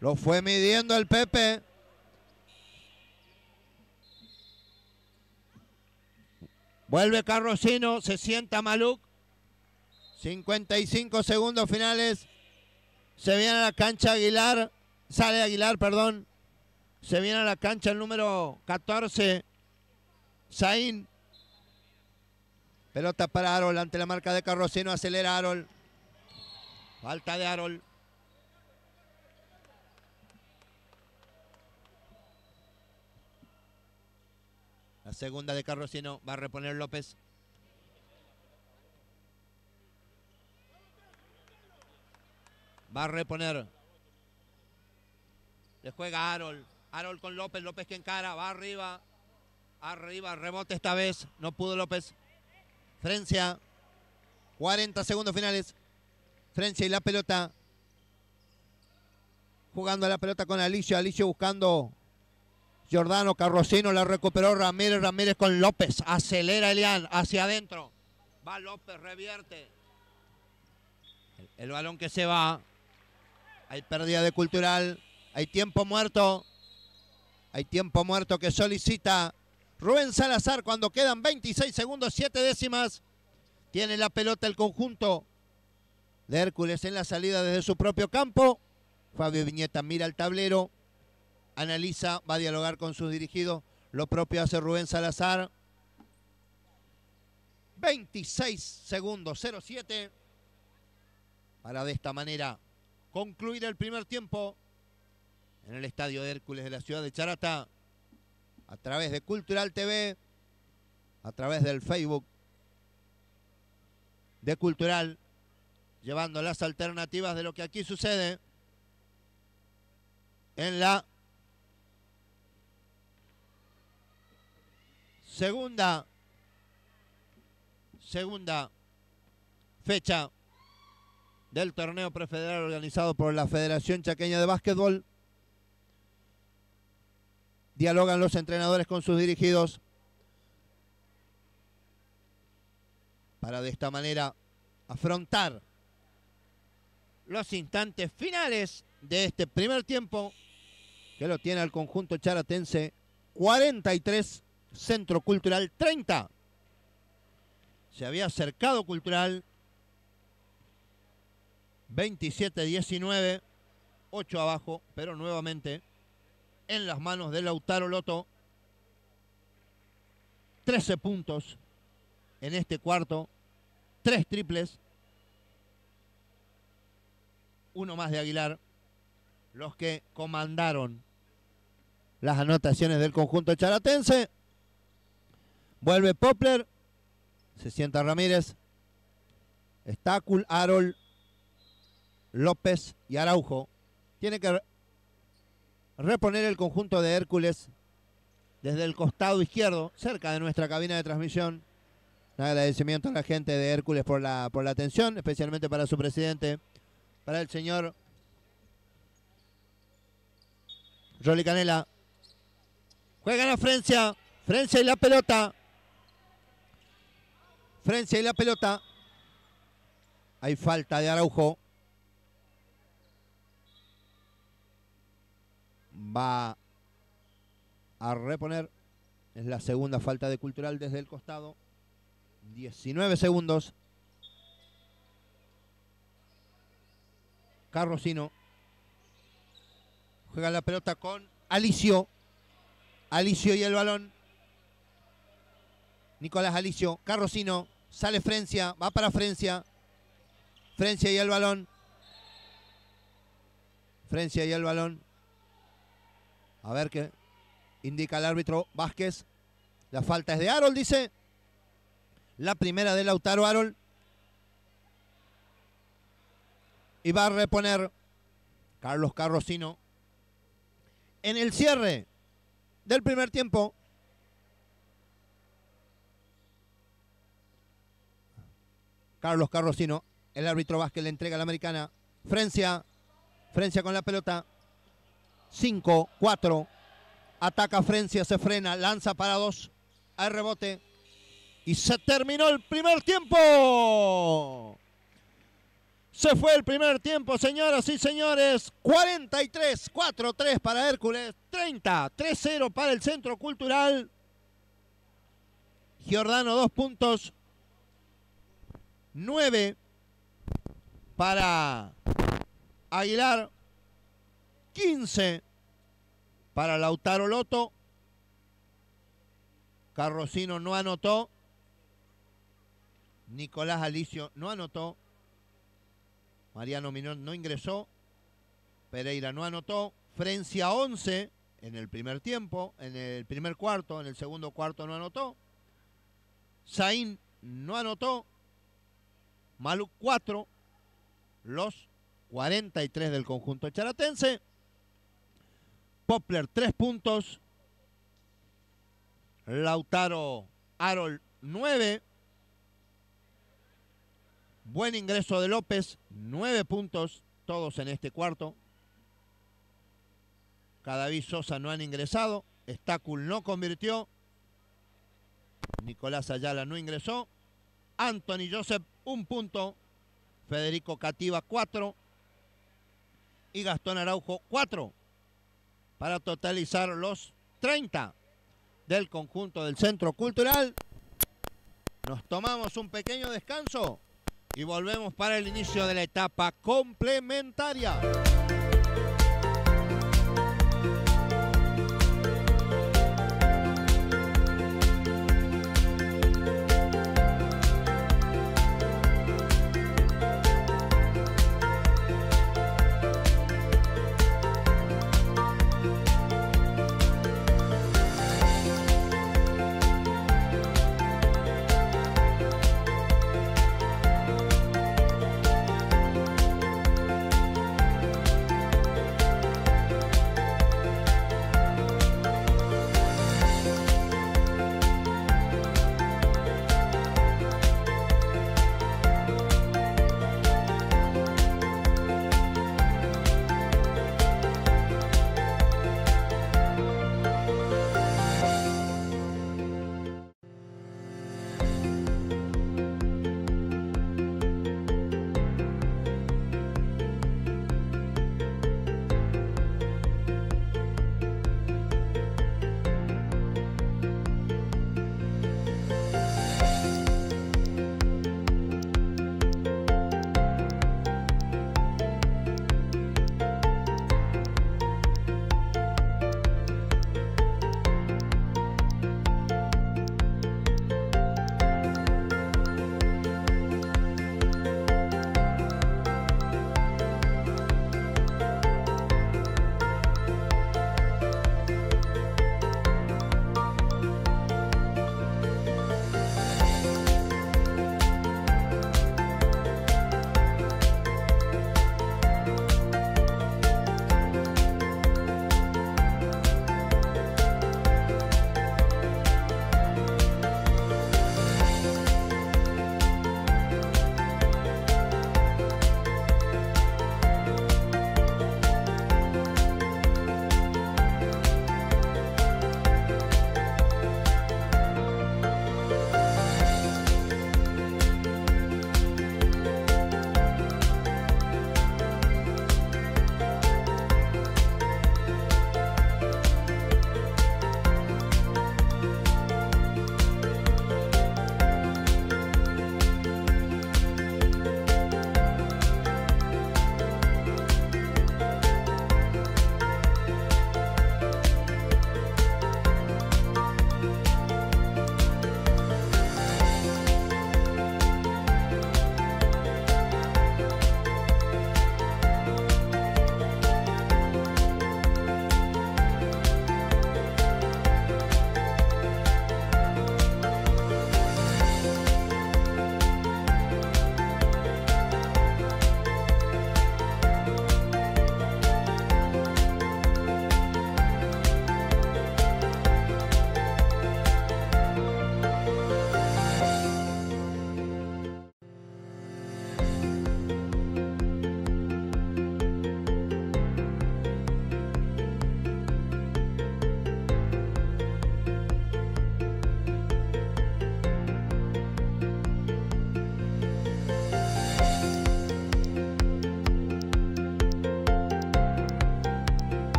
Lo fue midiendo el Pepe. Vuelve Carrosino, se sienta Maluc, 55 segundos finales. Se viene a la cancha Aguilar. Sale Aguilar, perdón. Se viene a la cancha el número 14, Zain. Pelota para Arol ante la marca de Carrosino. Acelera Arol. Falta de Arol. segunda de Carrosino, va a reponer López. Va a reponer. Le juega Harold. Harold con López. López que encara. Va arriba. Arriba. Rebote esta vez. No pudo López. Frencia. 40 segundos finales. Frencia y la pelota. Jugando la pelota con Alicia. Alicia buscando Giordano Carrocino la recuperó Ramírez, Ramírez con López. Acelera Elian hacia adentro. Va López, revierte. El, el, balón que se va. Hay pérdida de cultural. Hay tiempo muerto. Hay tiempo muerto que solicita Rubén Salazar cuando quedan 26 segundos, 7 décimas. Tiene la pelota el conjunto de Hércules en la salida desde su propio campo. Fabio Viñeta mira el tablero analiza, va a dialogar con sus dirigidos. Lo propio hace Rubén Salazar. 26 segundos, 07. Para de esta manera concluir el primer tiempo en el Estadio de Hércules de la ciudad de Charata. A través de Cultural TV, a través del Facebook de Cultural, llevando las alternativas de lo que aquí sucede en la Segunda, segunda fecha del torneo prefederal organizado por la Federación Chaqueña de Básquetbol. Dialogan los entrenadores con sus dirigidos para de esta manera afrontar los instantes finales de este primer tiempo que lo tiene al conjunto charatense 43 Centro Cultural 30. Se había acercado Cultural 27-19, 8 abajo, pero nuevamente en las manos de Lautaro Loto. 13 puntos en este cuarto, 3 triples, uno más de Aguilar, los que comandaron las anotaciones del conjunto charatense. Vuelve Popler. Se sienta Ramírez. Estacul, Arol, López y Araujo. Tiene que reponer el conjunto de Hércules desde el costado izquierdo, cerca de nuestra cabina de transmisión. Un agradecimiento a la gente de Hércules por la, por la atención, especialmente para su presidente, para el señor Rolly Canela. Juegan a Francia, Francia y la pelota diferencia y la pelota. Hay falta de Araujo. Va a reponer. Es la segunda falta de Cultural desde el costado. 19 segundos. Carrosino. Juega la pelota con Alicio. Alicio y el balón. Nicolás Alicio. Carrosino. Sale Frencia, va para Frencia. Frencia y el balón. Frencia y el balón. A ver qué indica el árbitro Vázquez. La falta es de Harold, dice. La primera de Lautaro Harold. Y va a reponer Carlos Carrosino. en el cierre del primer tiempo. Carlos Carrosino. El árbitro Vázquez le entrega a la americana. Francia. Francia con la pelota. 5, 4. Ataca Francia, se frena, lanza para dos. Hay rebote. Y se terminó el primer tiempo. Se fue el primer tiempo, señoras y señores. 43, 4-3 para Hércules. 30, 3-0 para el Centro Cultural. Giordano, dos puntos. 9 para Aguilar, 15 para Lautaro Loto. Carrosino no anotó. Nicolás Alicio no anotó. Mariano Minón no ingresó. Pereira no anotó. Frencia 11 en el primer tiempo, en el primer cuarto, en el segundo cuarto no anotó. Zain no anotó. Maluc 4, los 43 del conjunto charatense. Popler, 3 puntos. Lautaro Arol 9. Buen ingreso de López, 9 puntos todos en este cuarto. Cadaví Sosa no han ingresado. Estacul no convirtió. Nicolás Ayala no ingresó. Anthony Joseph un punto, Federico Cativa 4 y Gastón Araujo 4 para totalizar los 30 del conjunto del Centro Cultural. Nos tomamos un pequeño descanso y volvemos para el inicio de la etapa complementaria.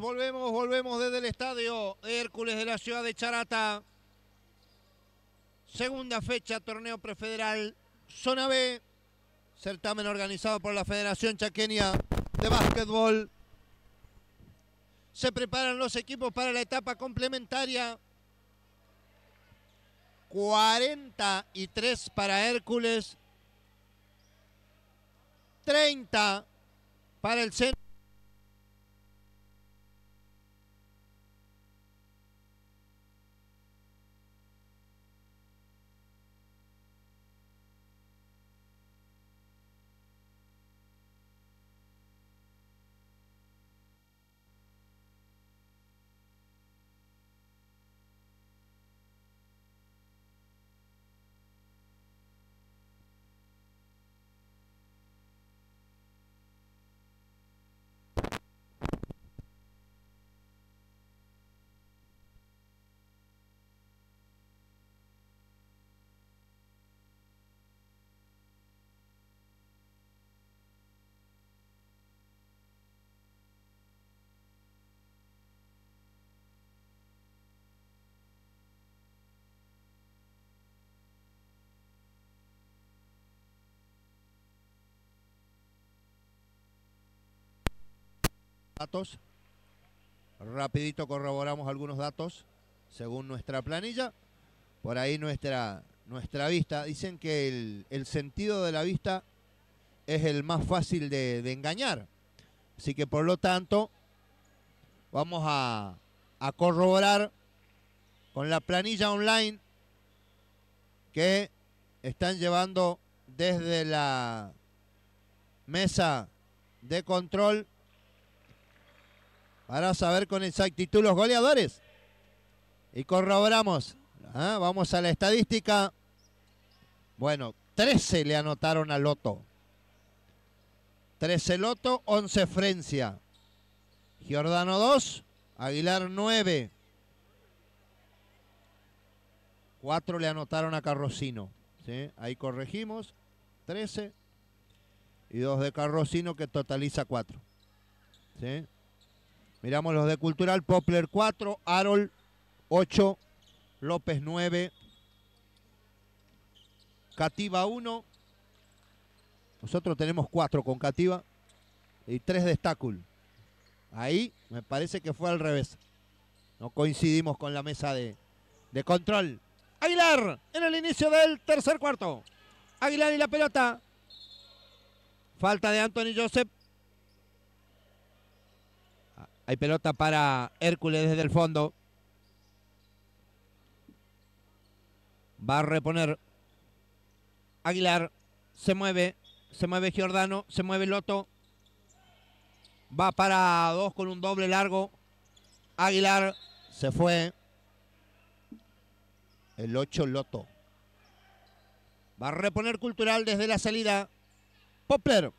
volvemos, volvemos, desde el estadio Hércules de la ciudad de Charata. Segunda fecha, torneo prefederal, zona B, certamen organizado por la Federación Chaqueña de Básquetbol. Se preparan los equipos para la etapa complementaria. 43 para Hércules, 30 para el centro. datos. Rapidito corroboramos algunos datos según nuestra planilla. Por ahí nuestra, nuestra vista. Dicen que el, el sentido de la vista es el más fácil de, engañar. Así que por lo tanto vamos a, a corroborar con la planilla online que están llevando desde la mesa de control hará saber con exactitud los goleadores. Y corroboramos. Ah, vamos a la estadística. Bueno, 13 le anotaron a Loto. 13 Loto, 11 Francia. Giordano 2, Aguilar 9. 4 le anotaron a Carrosino. Ahí corregimos. 13 y 2 de Carrosino que totaliza 4. ¿sí? Miramos los de Cultural, Popler, 4, Arol, 8, López 9, Cativa 1. Nosotros tenemos 4 con Cativa y 3 de Stacul. Ahí me parece que fue al revés. No coincidimos con la mesa de, de control. Aguilar en el inicio del tercer cuarto. Aguilar y la pelota. Falta de Anthony Joseph. Hay pelota para Hércules desde el fondo. Va a reponer Aguilar. Se mueve. Se mueve Giordano. Se mueve Loto. Va para dos con un doble largo. Aguilar se fue. El 8 Loto. Va a reponer Cultural desde la salida. Popler.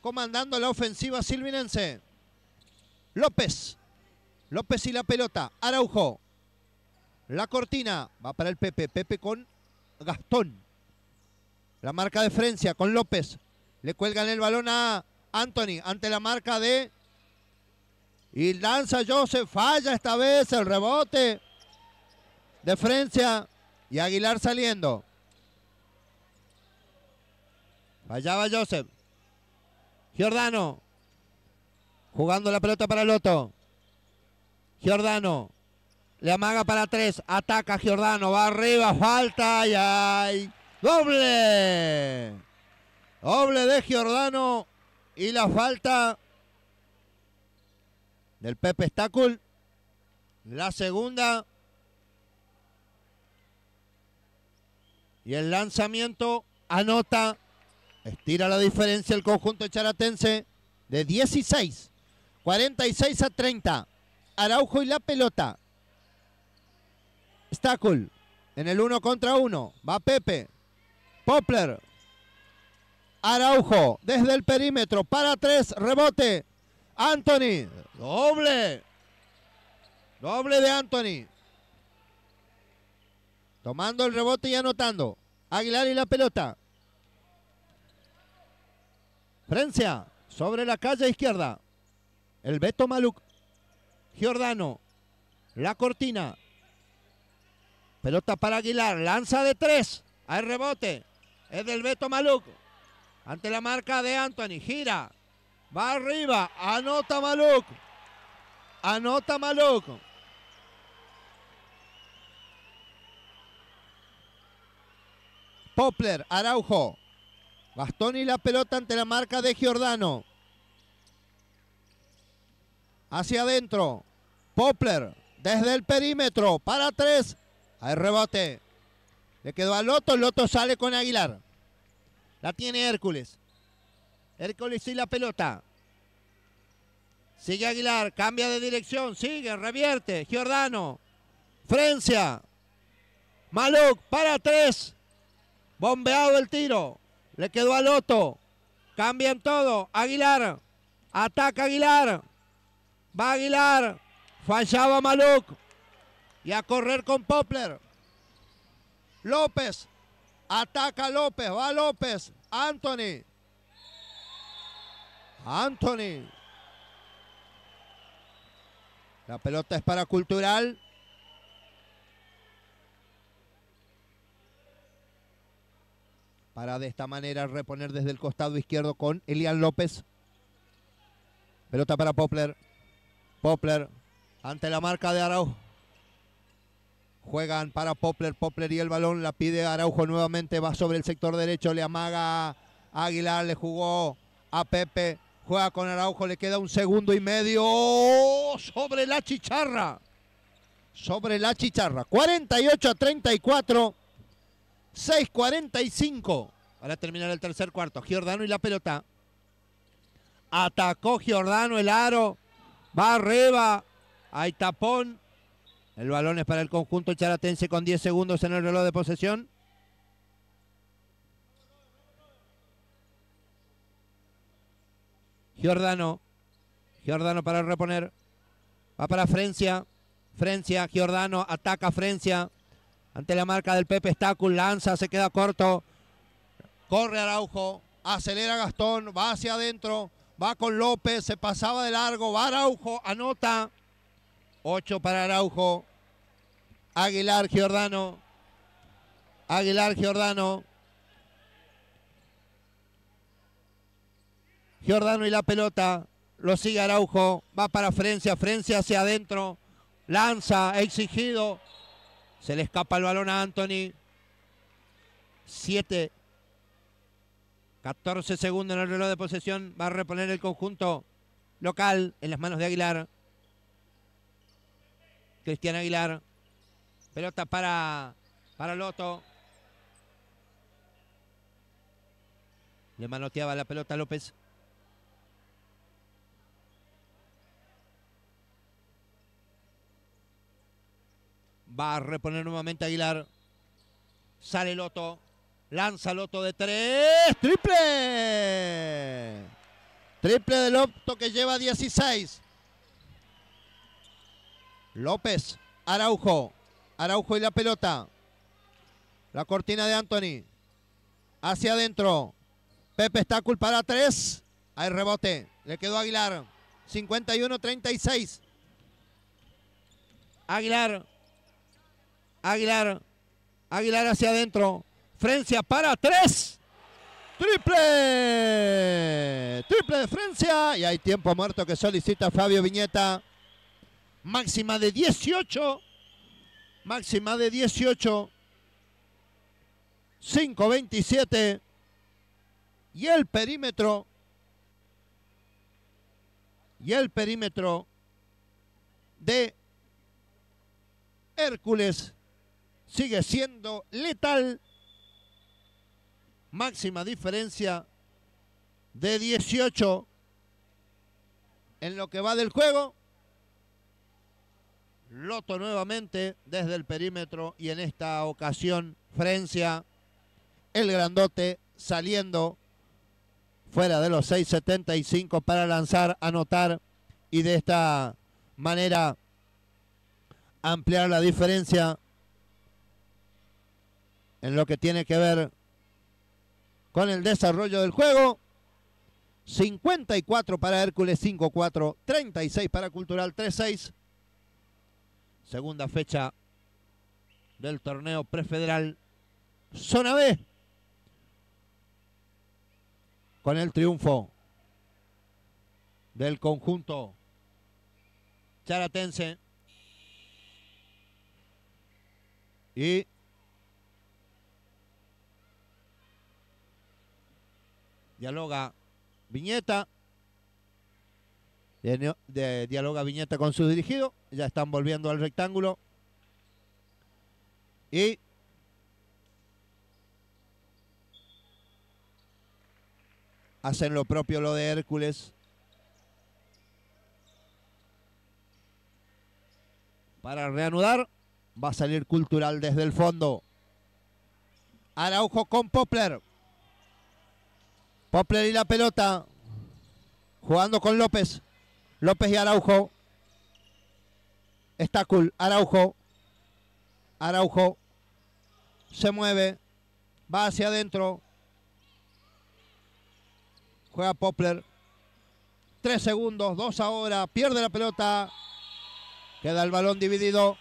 Comandando la ofensiva silvinense. López. López y la pelota. Araujo. La cortina va para el Pepe. Pepe con Gastón. La marca de Francia con López. Le cuelgan el balón a Anthony ante la marca de... Y lanza Joseph. Falla esta vez el rebote de Francia. Y Aguilar saliendo. Fallaba Joseph. Giordano. Jugando la pelota para Loto. Giordano. Le amaga para tres. Ataca Giordano. Va arriba. Falta. Y Doble. Doble de Giordano. Y la falta del Pepe Stacul. La segunda. Y el lanzamiento anota. Estira la diferencia el conjunto charatense de 16. 46 a 30. Araujo y la pelota. Stakul En el 1 contra 1. Va Pepe. Popler. Araujo. Desde el perímetro. Para tres. Rebote. Anthony. Doble. Doble de Anthony. Tomando el rebote y anotando. Aguilar y la pelota. Frencia. Sobre la calle izquierda. El Beto Maluc. Giordano. La cortina. Pelota para Aguilar. Lanza de tres. Hay rebote. Es del Beto Maluc. Ante la marca de Anthony. Gira. Va arriba. Anota Maluc. Anota Maluc. Popler, Araujo. bastón y la pelota ante la marca de Giordano hacia adentro. Popler, desde el perímetro para tres. Hay rebote. Le quedó a Loto. Loto sale con Aguilar. La tiene Hércules. Hércules y la pelota. Sigue Aguilar. Cambia de dirección. Sigue. Revierte. Giordano. Francia. Maluc, para tres. Bombeado el tiro. Le quedó a Loto. Cambian todo. Aguilar. Ataca Aguilar. Va Aguilar. Fallaba Maluk. Y a correr con Popler. López. Ataca López. Va López. Anthony. Anthony. La pelota es para Cultural. Para de esta manera reponer desde el costado izquierdo con Elian López. Pelota para Popler. Popler ante la marca de Araujo. Juegan para Popler, Popler y el balón la pide Araujo nuevamente, va sobre el sector derecho, le amaga Aguilar, le jugó a Pepe, juega con Araujo, le queda un segundo y medio ¡Oh! sobre la chicharra. Sobre la chicharra, 48 a 34, 6-45 para terminar el tercer cuarto. Giordano y la pelota. Atacó Giordano el aro. Va arriba, Hay tapón. El balón es para el conjunto charatense con 10 segundos en el reloj de posesión. Giordano. Giordano para reponer. Va para Francia. Francia, Giordano, ataca Frencia. Francia. Ante la marca del Pepe Stacul, lanza, se queda corto. Corre Araujo, acelera Gastón, va hacia adentro. Va con López, se pasaba de largo, va Araujo, anota. 8 para Araujo. Aguilar Giordano. Aguilar Giordano. Giordano y la pelota. Lo sigue Araujo. Va para Frencia. Frencia hacia adentro. Lanza. Exigido. Se le escapa el balón a Anthony. siete. 14 segundos en el reloj de posesión. Va a reponer el conjunto local en las manos de Aguilar. Cristian Aguilar. Pelota para, para Loto. Le manoteaba la pelota López. Va a reponer nuevamente Aguilar. Sale Loto. Lanza Loto de tres. ¡Triple! Triple del Loto que lleva 16. López. Araujo. Araujo y la pelota. La cortina de Anthony. Hacia adentro. Pepe está a tres. Hay rebote. Le quedó Aguilar. 51-36. Aguilar. Aguilar. Aguilar hacia adentro. Francia para tres. Triple. Triple de Francia. Y hay tiempo muerto que solicita Fabio Viñeta. Máxima de 18. Máxima de 18. 5.27. Y el perímetro. Y el perímetro de Hércules sigue siendo letal máxima diferencia de 18 en lo que va del juego. Loto nuevamente desde el perímetro y en esta ocasión Frencia el grandote saliendo fuera de los 6.75 para lanzar, anotar y de esta manera ampliar la diferencia en lo que tiene que ver con el desarrollo del juego. 54 para Hércules, 5-4, 36 para Cultural, 3-6. Segunda fecha del torneo prefederal Zona B. Con el triunfo del conjunto charatense. Y Dialoga Viñeta. De, dialoga Viñeta con su dirigido. Ya están volviendo al rectángulo. Y hacen lo propio lo de Hércules. Para reanudar, va a salir Cultural desde el fondo. Araujo con Poplar. Popler y la pelota. Jugando con López. López y Araujo. cool, Araujo. Araujo. Se mueve. Va hacia adentro. Juega Popler. Tres segundos, dos ahora. Pierde la pelota. Queda el balón dividido.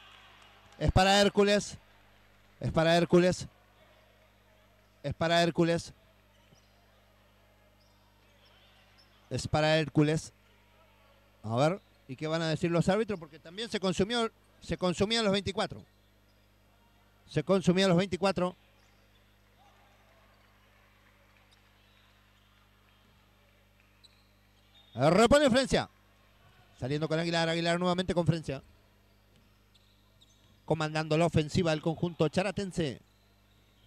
Es para Hércules. Es para Hércules. Es para Hércules. es para Hércules. A ver, ¿y qué van a decir los árbitros? Porque también se consumió, se consumían los 24. Se consumían los 24. Repone Frencia. Saliendo con Aguilar, Aguilar nuevamente con Frencia. Comandando la ofensiva del conjunto charatense.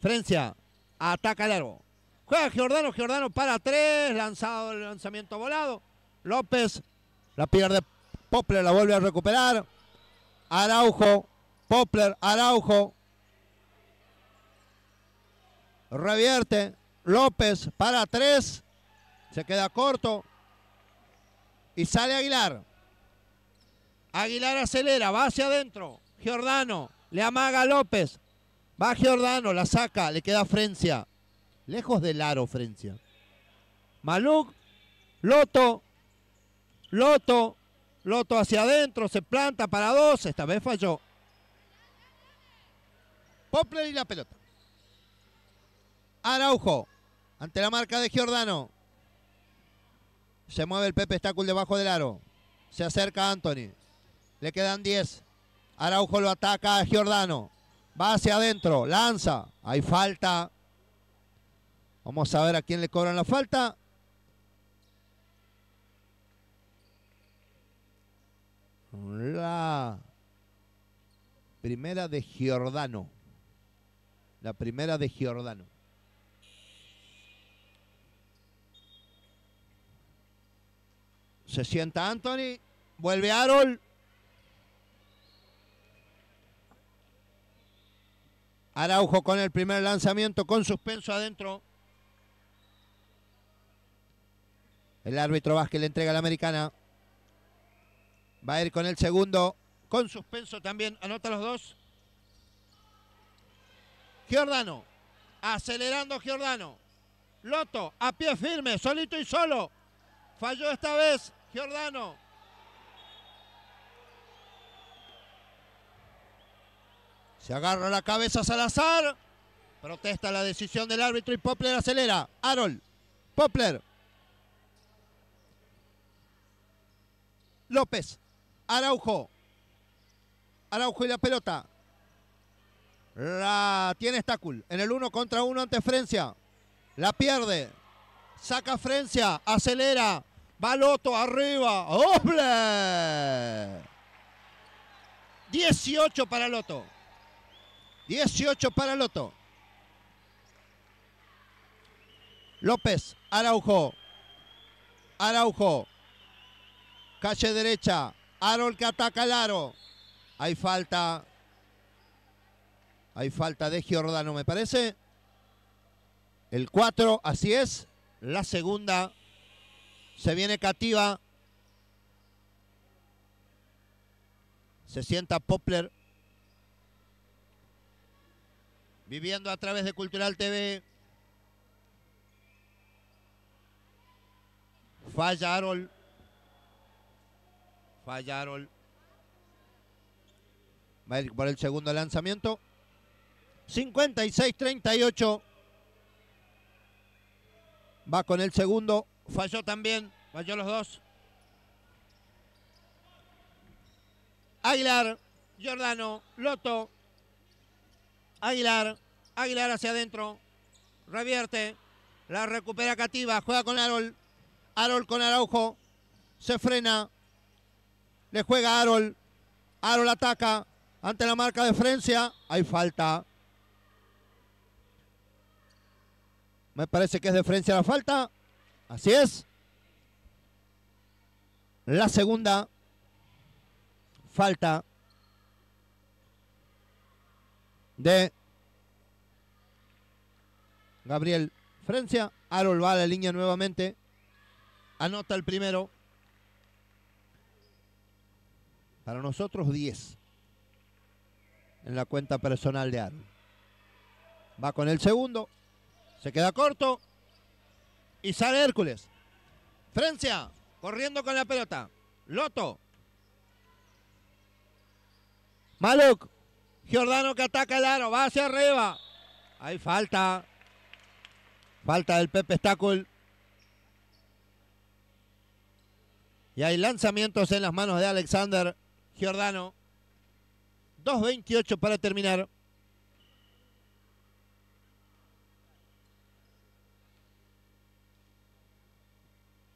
Frencia, ataca largo. Juega Giordano, Giordano para tres, lanzado el lanzamiento volado. López la pierde Popler, la vuelve a recuperar. Araujo, Popler, Araujo. Revierte López para tres. Se queda corto. Y sale Aguilar. Aguilar acelera, va hacia adentro. Giordano, le amaga a López. Va Giordano, la saca, le queda Frencia. Lejos del aro, Frencia. Maluk, Loto, Loto, Loto hacia adentro, se planta para dos, esta vez falló. Popler y la pelota. Araujo, ante la marca de Giordano. Se mueve el Pepe Stacul debajo del aro. Se acerca Anthony. Le quedan diez. Araujo lo ataca a Giordano. Va hacia adentro, lanza. Hay falta. Vamos a ver a quién le cobran la falta. La primera de Giordano. La primera de Giordano. Se sienta Anthony. Vuelve Harold. Araujo con el primer lanzamiento con suspenso adentro. El árbitro Vázquez le entrega a la americana. Va a ir con el segundo. Con suspenso también. Anota los dos. Giordano. Acelerando Giordano. Loto a pie firme, solito y solo. Falló esta vez Giordano. Se agarra la cabeza Salazar. Protesta la decisión del árbitro y Popler acelera. Harold. Popler López. Araujo. Araujo y la pelota. La tiene Stacul. En el uno contra uno ante Frencia. La pierde. Saca Frencia. Acelera. Baloto arriba. ¡Oble! 18 para Loto. 18 para Loto. López. Araujo. Araujo. Calle derecha. Arol que ataca al aro. Hay falta. Hay falta de Giordano, me parece. El 4, así es. La segunda. Se viene Cativa. Se sienta Popler. Viviendo a través de Cultural TV. Falla Harold. Fallaron. Va a ir por el segundo lanzamiento. 56-38. Va con el segundo. Falló también. Falló los dos. Aguilar, Giordano, Loto. Aguilar. Aguilar hacia adentro. Revierte. La recupera Cativa. Juega con Arol. Arol con Araujo. Se frena. Le juega Arol, Arol ataca ante la marca de Francia. Hay falta. Me parece que es de Francia la falta. Así es. La segunda falta de Gabriel Francia. Arol va a la línea nuevamente. Anota el primero. Para nosotros 10 en la cuenta personal de Aaron. Va con el segundo. Se queda corto. Y sale Hércules. Francia, corriendo con la pelota. Loto. Maluk. Giordano que ataca el aro. Va hacia arriba. Hay falta. Falta del Pepe Stacul. Y hay lanzamientos en las manos de Alexander Giordano. 2.28 para terminar.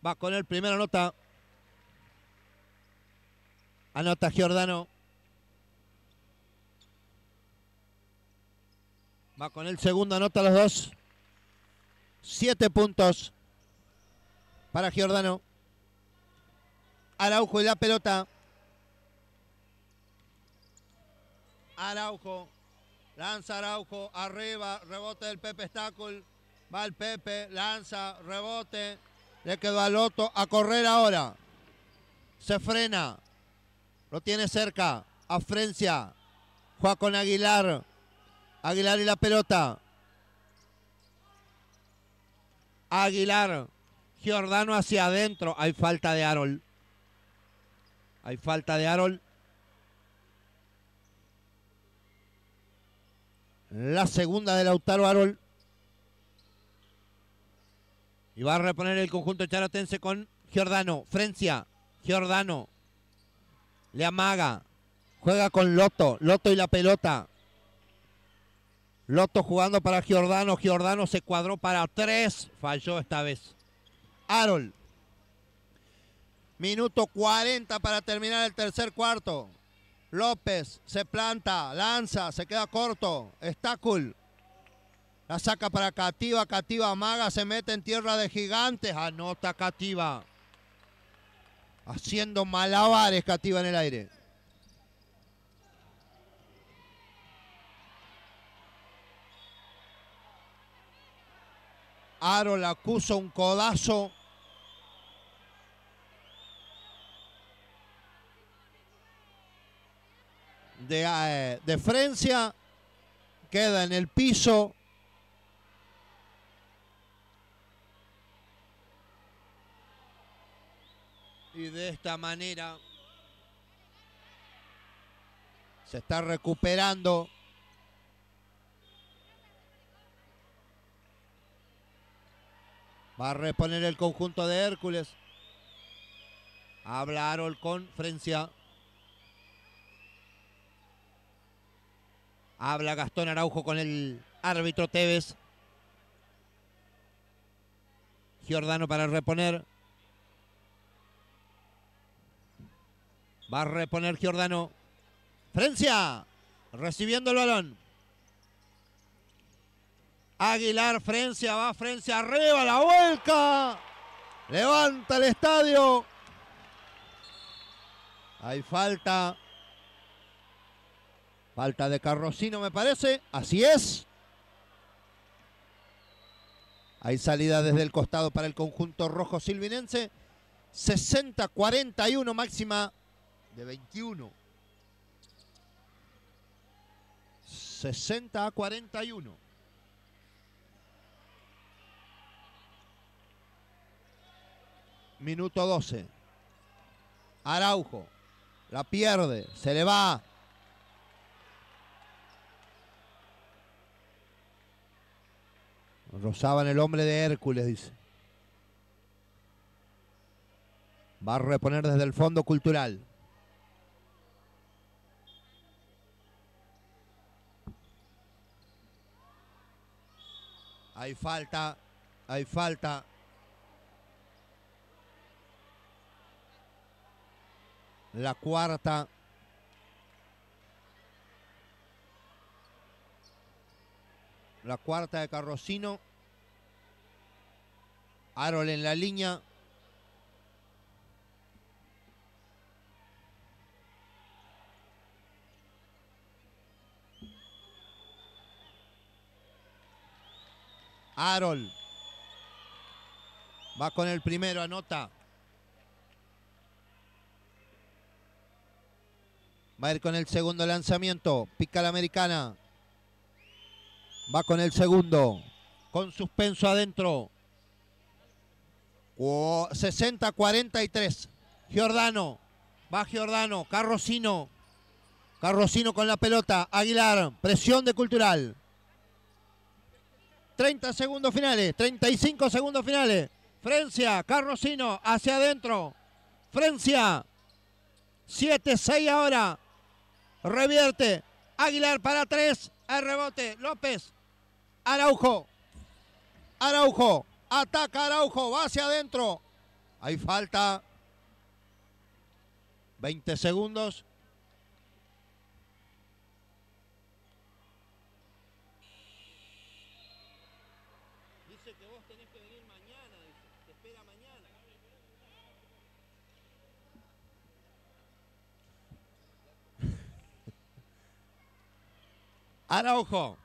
Va con el primero, anota. Anota Giordano. Va con el segundo, anota los dos. Siete puntos para Giordano. Araujo y la pelota. Araujo. Lanza Araujo, arriba, rebote del Pepe Stacul. Va el Pepe, lanza, rebote. Le quedó a Loto a correr ahora. Se frena. Lo tiene cerca. A Frencia. Juega con Aguilar. Aguilar y la pelota. Aguilar. Giordano hacia adentro. Hay falta de Arol, Hay falta de Arol. La segunda de Lautaro Arol. Y va a reponer el conjunto charatense con Giordano. Frencia. Giordano. Le amaga. Juega con Loto. Loto y la pelota. Loto jugando para Giordano. Giordano se cuadró para tres. Falló esta vez. Arol. Minuto 40 para terminar el tercer cuarto. López se planta, lanza, se queda corto. Está cool. La saca para Cativa, Cativa Maga, se mete en tierra de gigantes. Anota Cativa. Haciendo malabares Cativa en el aire. Aro la acusa un codazo. de, eh, de Francia. Queda en el piso. Y de esta manera se está recuperando. Va a reponer el conjunto de Hércules. Habla Arol con Francia. Habla Gastón Araujo con el árbitro Tevez. Giordano para reponer. Va a reponer Giordano. Francia recibiendo el balón. Aguilar, Francia, va Francia arriba, la vuelca. Levanta el estadio. Hay falta Falta de Carrocino, me parece. Así es. Hay salida desde el costado para el conjunto rojo silvinense. 60-41, máxima de 21. 60 a 41. Minuto 12. Araujo la pierde, se le va Rozaban el hombre de Hércules, dice. Va a reponer desde el fondo cultural. Hay falta, hay falta. La cuarta. La cuarta de Carrocino. Arol en la línea. Arol. Va con el primero, anota. Va a ir con el segundo lanzamiento. Pica la americana. Va con el segundo. Con suspenso adentro. 60-43. Giordano. Va Giordano. Carrosino. Carrosino con la pelota. Aguilar. Presión de Cultural. 30 segundos finales. 35 segundos finales. Frencia. Carrosino. Hacia adentro. Frencia. 7-6 ahora. Revierte. Aguilar para 3. El rebote. López. Araujo. Araujo. Ataca Araujo. Va hacia adentro. Hay falta. 20 segundos. Dice que vos tenés que venir mañana, dice. Te espera mañana. Araujo.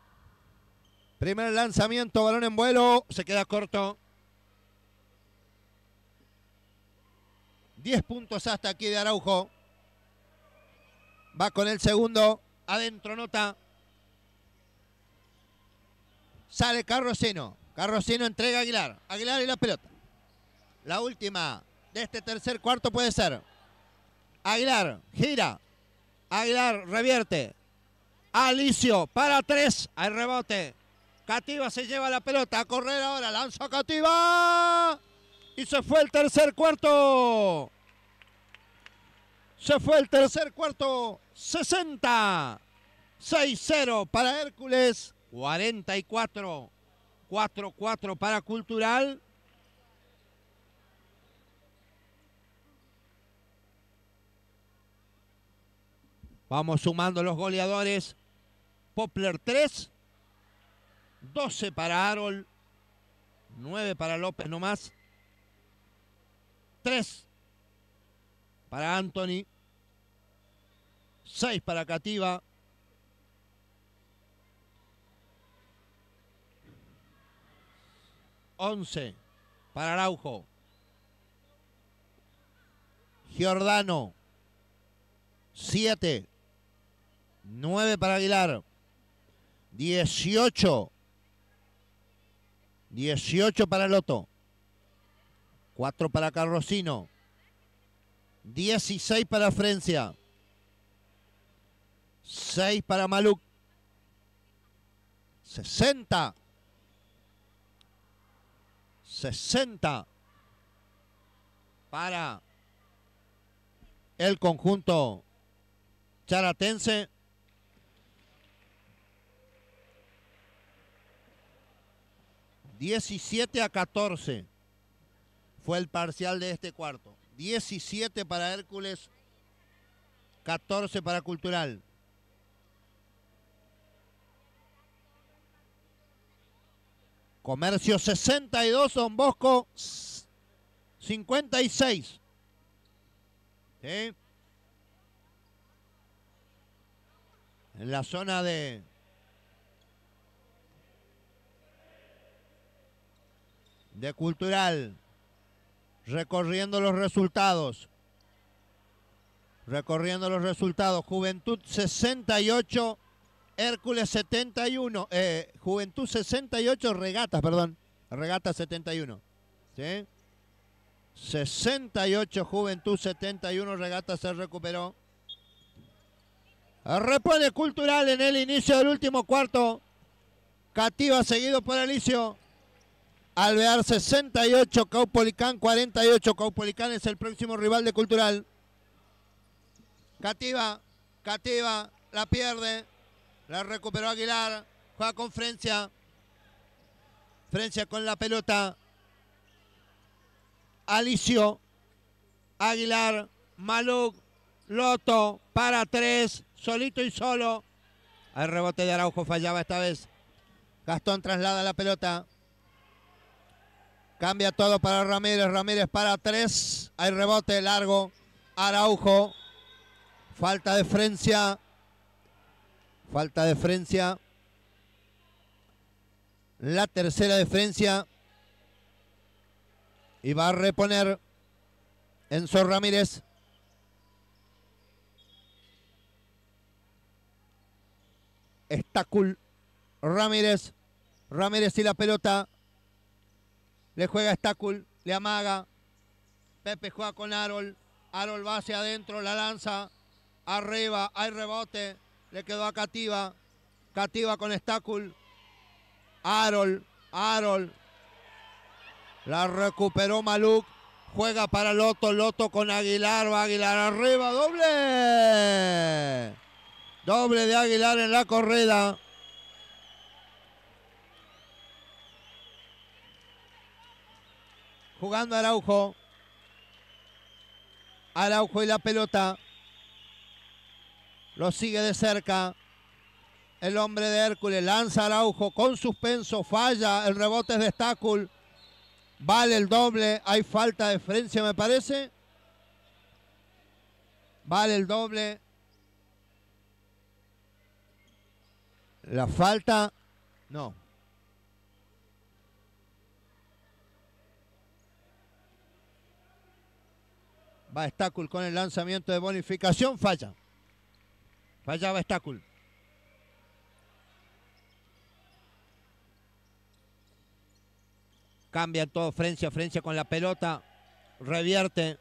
Primer lanzamiento, balón en vuelo, se queda corto. 10 puntos hasta aquí de Araujo. Va con el segundo, adentro nota. Sale Carroceno. Carroceno entrega a Aguilar. Aguilar y la pelota. La última de este tercer cuarto puede ser. Aguilar gira. Aguilar revierte. Alicio para tres. Hay rebote. Cativa se lleva la pelota a correr ahora. Lanza Cativa. Y se fue el tercer cuarto. Se fue el tercer cuarto. 60. 6-0 para Hércules. 44. 4-4 para Cultural. Vamos sumando los goleadores. Popler 3, 12 para Harold, 9 para López nomás, 3 para Anthony, 6 para Cativa. 11 para Araujo. Giordano. 7. 9 para Aguilar. 18 18 para Loto. 4 para Carrocino. 16 para Frencia. 6 para Maluc. 60. 60 para el conjunto charatense. 17 a 14 fue el parcial de este cuarto. 17 para Hércules, 14 para Cultural. Comercio 62, Don Bosco 56. En la zona de de Cultural. Recorriendo los resultados. Recorriendo los resultados. Juventud 68, Hércules 71. Eh, Juventud 68, regatas, perdón. Regatas 71. ¿Sí? 68, Juventud 71, Regatas se recuperó. Repone Cultural en el inicio del último cuarto. Cativa seguido por Alicio. Alvear 68, Caupolicán 48. Caupolicán es el próximo rival de Cultural. Cativa, Cativa, la pierde. La recuperó Aguilar. Juega con Frencia. Frencia con la pelota. Alicio, Aguilar, Maluc, Loto, para tres, solito y solo. El rebote de Araujo fallaba esta vez. Gastón traslada la pelota. Cambia todo para Ramírez. Ramírez para tres. Hay rebote largo. Araujo. Falta de Frencia. Falta de Frencia. La tercera de Frencia. Y va a reponer Enzo Ramírez. Estacul Ramírez. Ramírez y la pelota. Le juega Stacul, le amaga. Pepe juega con Arol, Arol va hacia adentro, la lanza. Arriba, hay rebote. Le quedó a Cativa. Cativa con Stacul. Arol, Arol, La recuperó Maluc, Juega para Loto, Loto con Aguilar, va Aguilar arriba, doble. Doble de Aguilar en la corrida. Jugando Araujo. Araujo y la pelota. Lo sigue de cerca. El hombre de Hércules lanza Araujo con suspenso. Falla. El rebote es de Stakul. Vale el doble. Hay falta de Francia, me parece. Vale el doble. La falta. No. Va Estacul con el lanzamiento de bonificación, falla. Falla Estácul. Cambia todo Frencia, Frencia con la pelota. Revierte,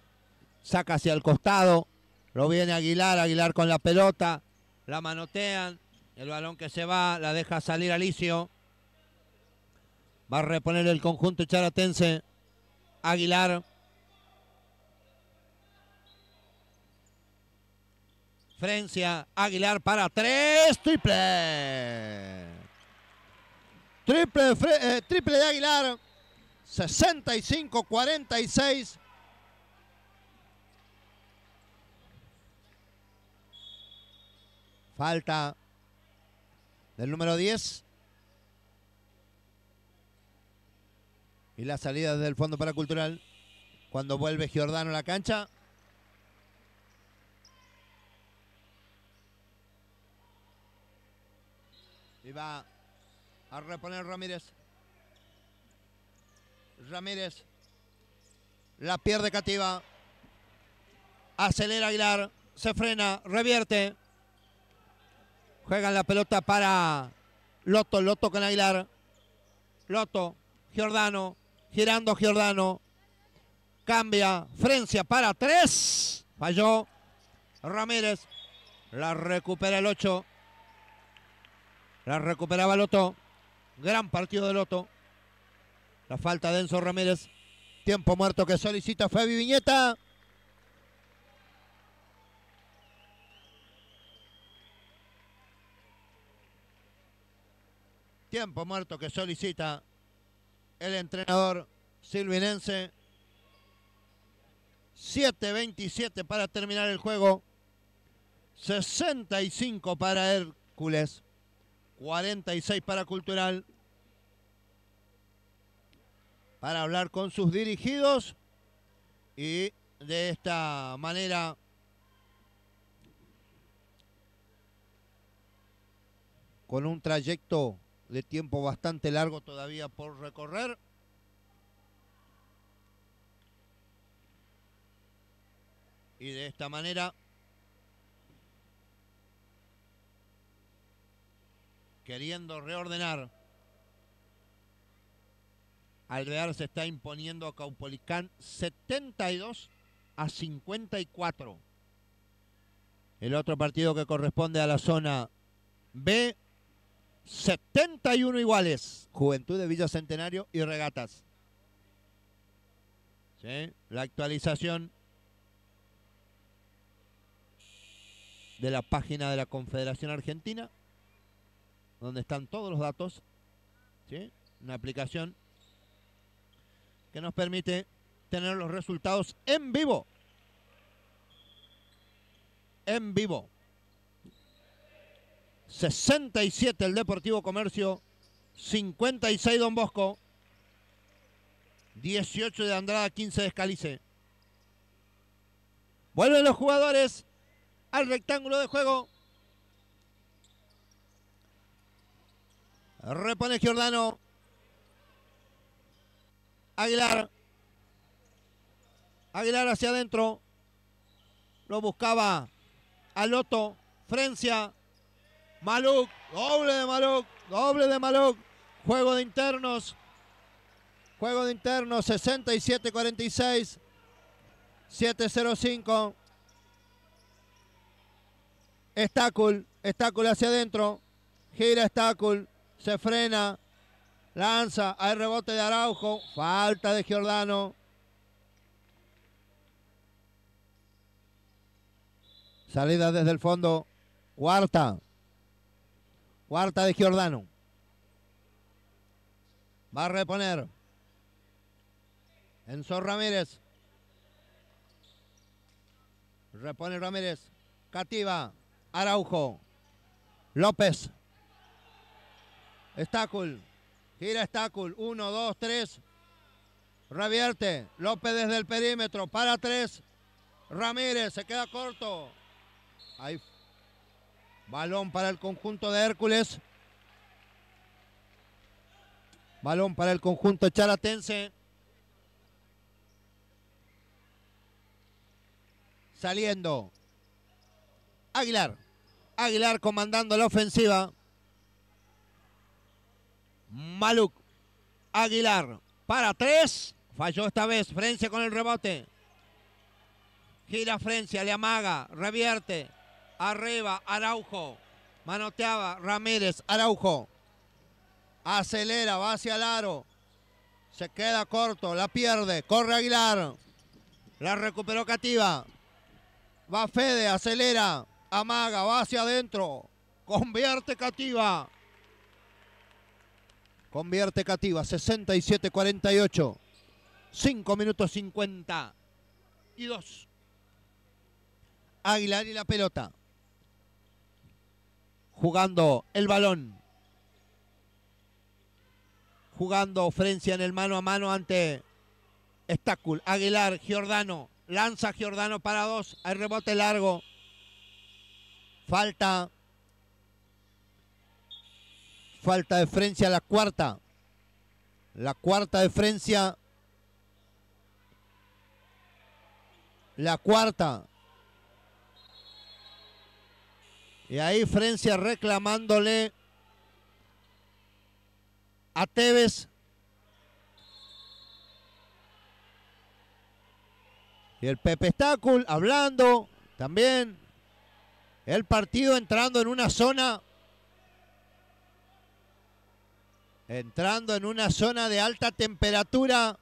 saca hacia el costado. Lo viene Aguilar, Aguilar con la pelota. La manotean. El balón que se va, la deja salir Alicio. Va a reponer el conjunto charatense. Aguilar. Aguilar para tres, triple. Triple, eh, triple de Aguilar, 65-46. Falta del número 10. Y la salida del Fondo para Cultural. Cuando vuelve Giordano a la cancha, Y va a reponer Ramírez. Ramírez. La pierde Cativa. Acelera Aguilar. Se frena. Revierte. Juega la pelota para Loto. Loto con Aguilar. Loto. Giordano. Girando Giordano. Cambia. Frencia para tres. Falló. Ramírez. La recupera el 8. La recuperaba Loto. Gran partido de Loto. La falta de Enzo Ramírez. Tiempo muerto que solicita Fabi Viñeta. Tiempo muerto que solicita el entrenador silvinense. 7.27 para terminar el juego. 65 para Hércules. 46 para Cultural. Para hablar con sus dirigidos. Y de esta manera con un trayecto de tiempo bastante largo todavía por recorrer. Y de esta manera queriendo reordenar. Alvear se está imponiendo a Caupolicán 72 a 54. El otro partido que corresponde a la zona B, 71 iguales. Juventud de Villa Centenario y Regatas. La actualización de la página de la Confederación Argentina donde están todos los datos, ¿sí? una aplicación que nos permite tener los resultados en vivo. En vivo. 67 el Deportivo Comercio, 56 Don Bosco, 18 de Andrada, 15 de Escalice. Vuelven los jugadores al rectángulo de juego. Repone Giordano. Aguilar. Aguilar hacia adentro. Lo buscaba Aloto. Frencia. Maluc. Doble de Maluc. Doble de Maluc. Juego de internos. Juego de internos. 67-46. 7-0-5. Estacul. Estacul hacia adentro. Gira Estacul se frena, lanza, hay rebote de Araujo, falta de Giordano. Salida desde el fondo, cuarta, cuarta de Giordano. Va a reponer Enzo Ramírez. Repone Ramírez. Cativa. Araujo. López. Estacul. Gira Estacul. Uno, dos, tres. Revierte. López desde el perímetro. Para tres. Ramírez se queda corto. Ahí. Balón para el conjunto de Hércules. Balón para el conjunto charatense. Saliendo. Aguilar. Aguilar comandando la ofensiva. Maluc, Aguilar para tres. Falló esta vez. Frencia con el rebote. Gira Frencia, le amaga, revierte. Arriba, Araujo. Manoteaba Ramírez, Araujo. Acelera, va hacia el aro. Se queda corto, la pierde. Corre Aguilar. La recuperó Cativa. Va Fede, acelera. Amaga, va hacia adentro. Convierte Cativa. Convierte Cativa, 67-48. 5 minutos 50 y 2. Aguilar y la pelota. Jugando el balón. Jugando Frencia en el mano a mano ante Stacul. Aguilar, Giordano. Lanza Giordano para dos. Hay rebote largo. Falta Falta de Frencia, la cuarta. La cuarta de Frencia. La cuarta. Y ahí Frencia reclamándole a Tevez. Y el Pepe Stacul hablando también. El partido entrando en una zona entrando en una zona de alta temperatura.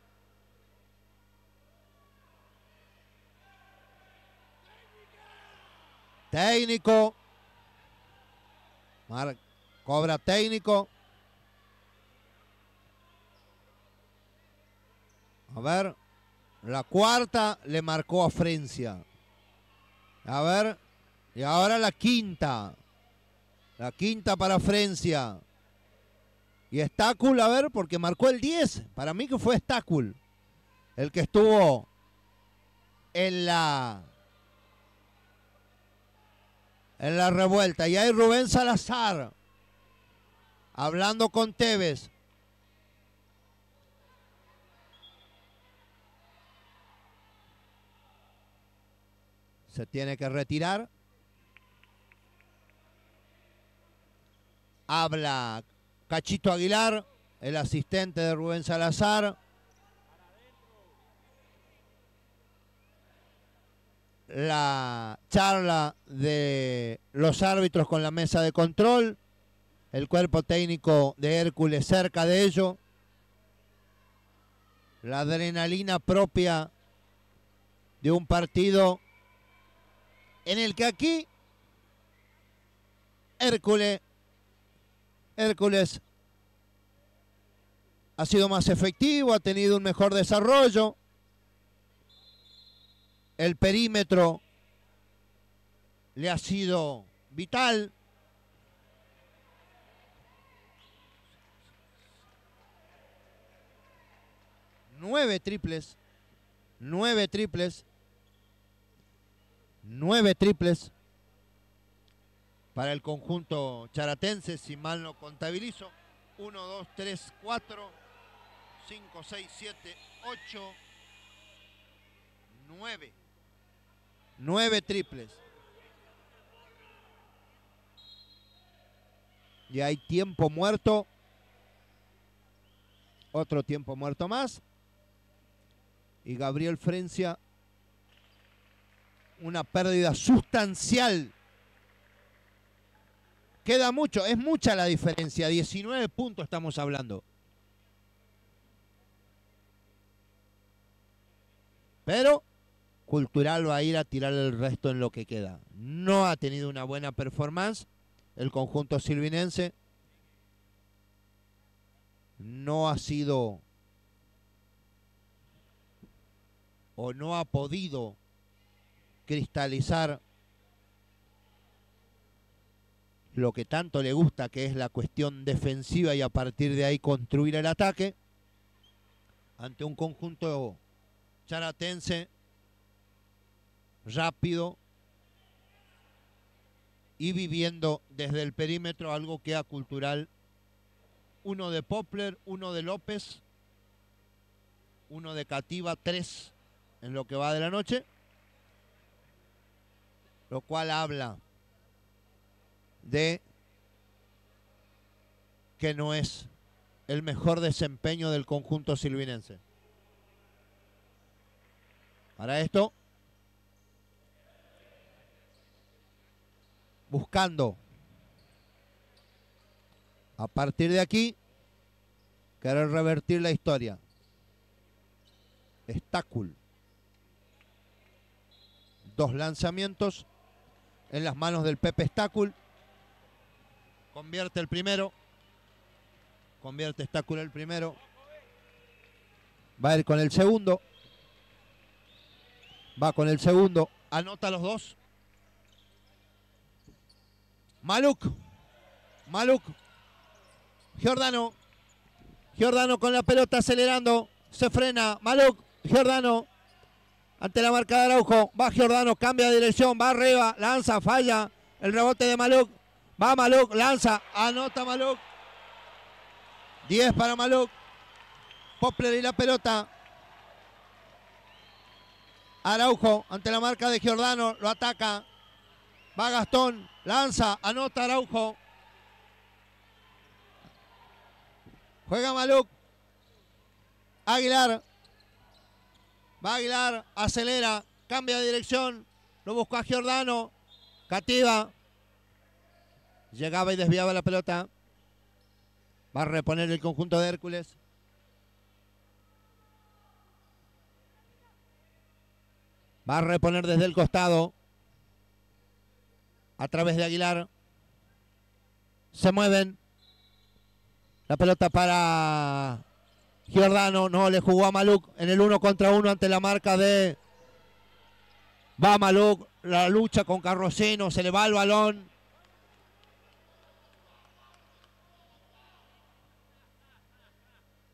Técnico. cobra técnico. A ver. La cuarta le marcó a Francia. A ver. Y ahora la quinta. La quinta para Francia. Y está a ver, porque marcó el 10. Para mí que fue está El que estuvo en la en la revuelta. Y ahí Rubén Salazar hablando con Tevez. Se tiene que retirar. Habla Cachito Aguilar, el asistente de Rubén Salazar. La charla de los árbitros con la mesa de control. El cuerpo técnico de Hércules cerca de ello. La adrenalina propia de un partido en el que aquí Hércules Hércules ha sido más efectivo, ha tenido un mejor desarrollo. El perímetro le ha sido vital. Nueve triples, nueve triples, nueve triples para el conjunto charatense, si mal no contabilizo. 1, 2, 3, 4, 5, 6, 7, 8, 9. 9 triples. Y hay tiempo muerto. Otro tiempo muerto más. Y Gabriel Frencia, una pérdida sustancial Queda mucho, es mucha la diferencia, 19 puntos estamos hablando. Pero Cultural va a ir a tirar el resto en lo que queda. No ha tenido una buena performance el conjunto silvinense. No ha sido o no ha podido cristalizar lo que tanto le gusta, que es la cuestión defensiva y a partir de ahí construir el ataque, ante un conjunto charatense rápido y viviendo desde el perímetro algo que a cultural, uno de Popler, uno de López, uno de Cativa, tres en lo que va de la noche, lo cual habla de que no es el mejor desempeño del conjunto silvinense. Para esto, buscando a partir de aquí, querer revertir la historia. Estacul. Dos lanzamientos en las manos del Pepe Estacul. Convierte el primero. Convierte Estáculo el primero. Va a ir con el segundo. Va con el segundo. Anota los dos. Maluk. Maluk. Giordano. Giordano con la pelota acelerando. Se frena. Maluk. Giordano. Ante la marca de Araujo. Va Giordano. Cambia de dirección. Va arriba. Lanza. Falla. El rebote de Maluk. Va Maluk, lanza, anota Maluc, 10 para Maluc, Popler y la pelota. Araujo ante la marca de Giordano, lo ataca. Va Gastón, lanza, anota Araujo. Juega Maluc, Aguilar. Va Aguilar, acelera, cambia de dirección. Lo buscó a Giordano. Cativa. Llegaba y desviaba la pelota. Va a reponer el conjunto de Hércules. Va a reponer desde el costado. A través de Aguilar. Se mueven. La pelota para Giordano. No, le jugó a Maluc en el uno contra uno ante la marca de... Va Maluc, La lucha con Carrosino, Se le va el balón.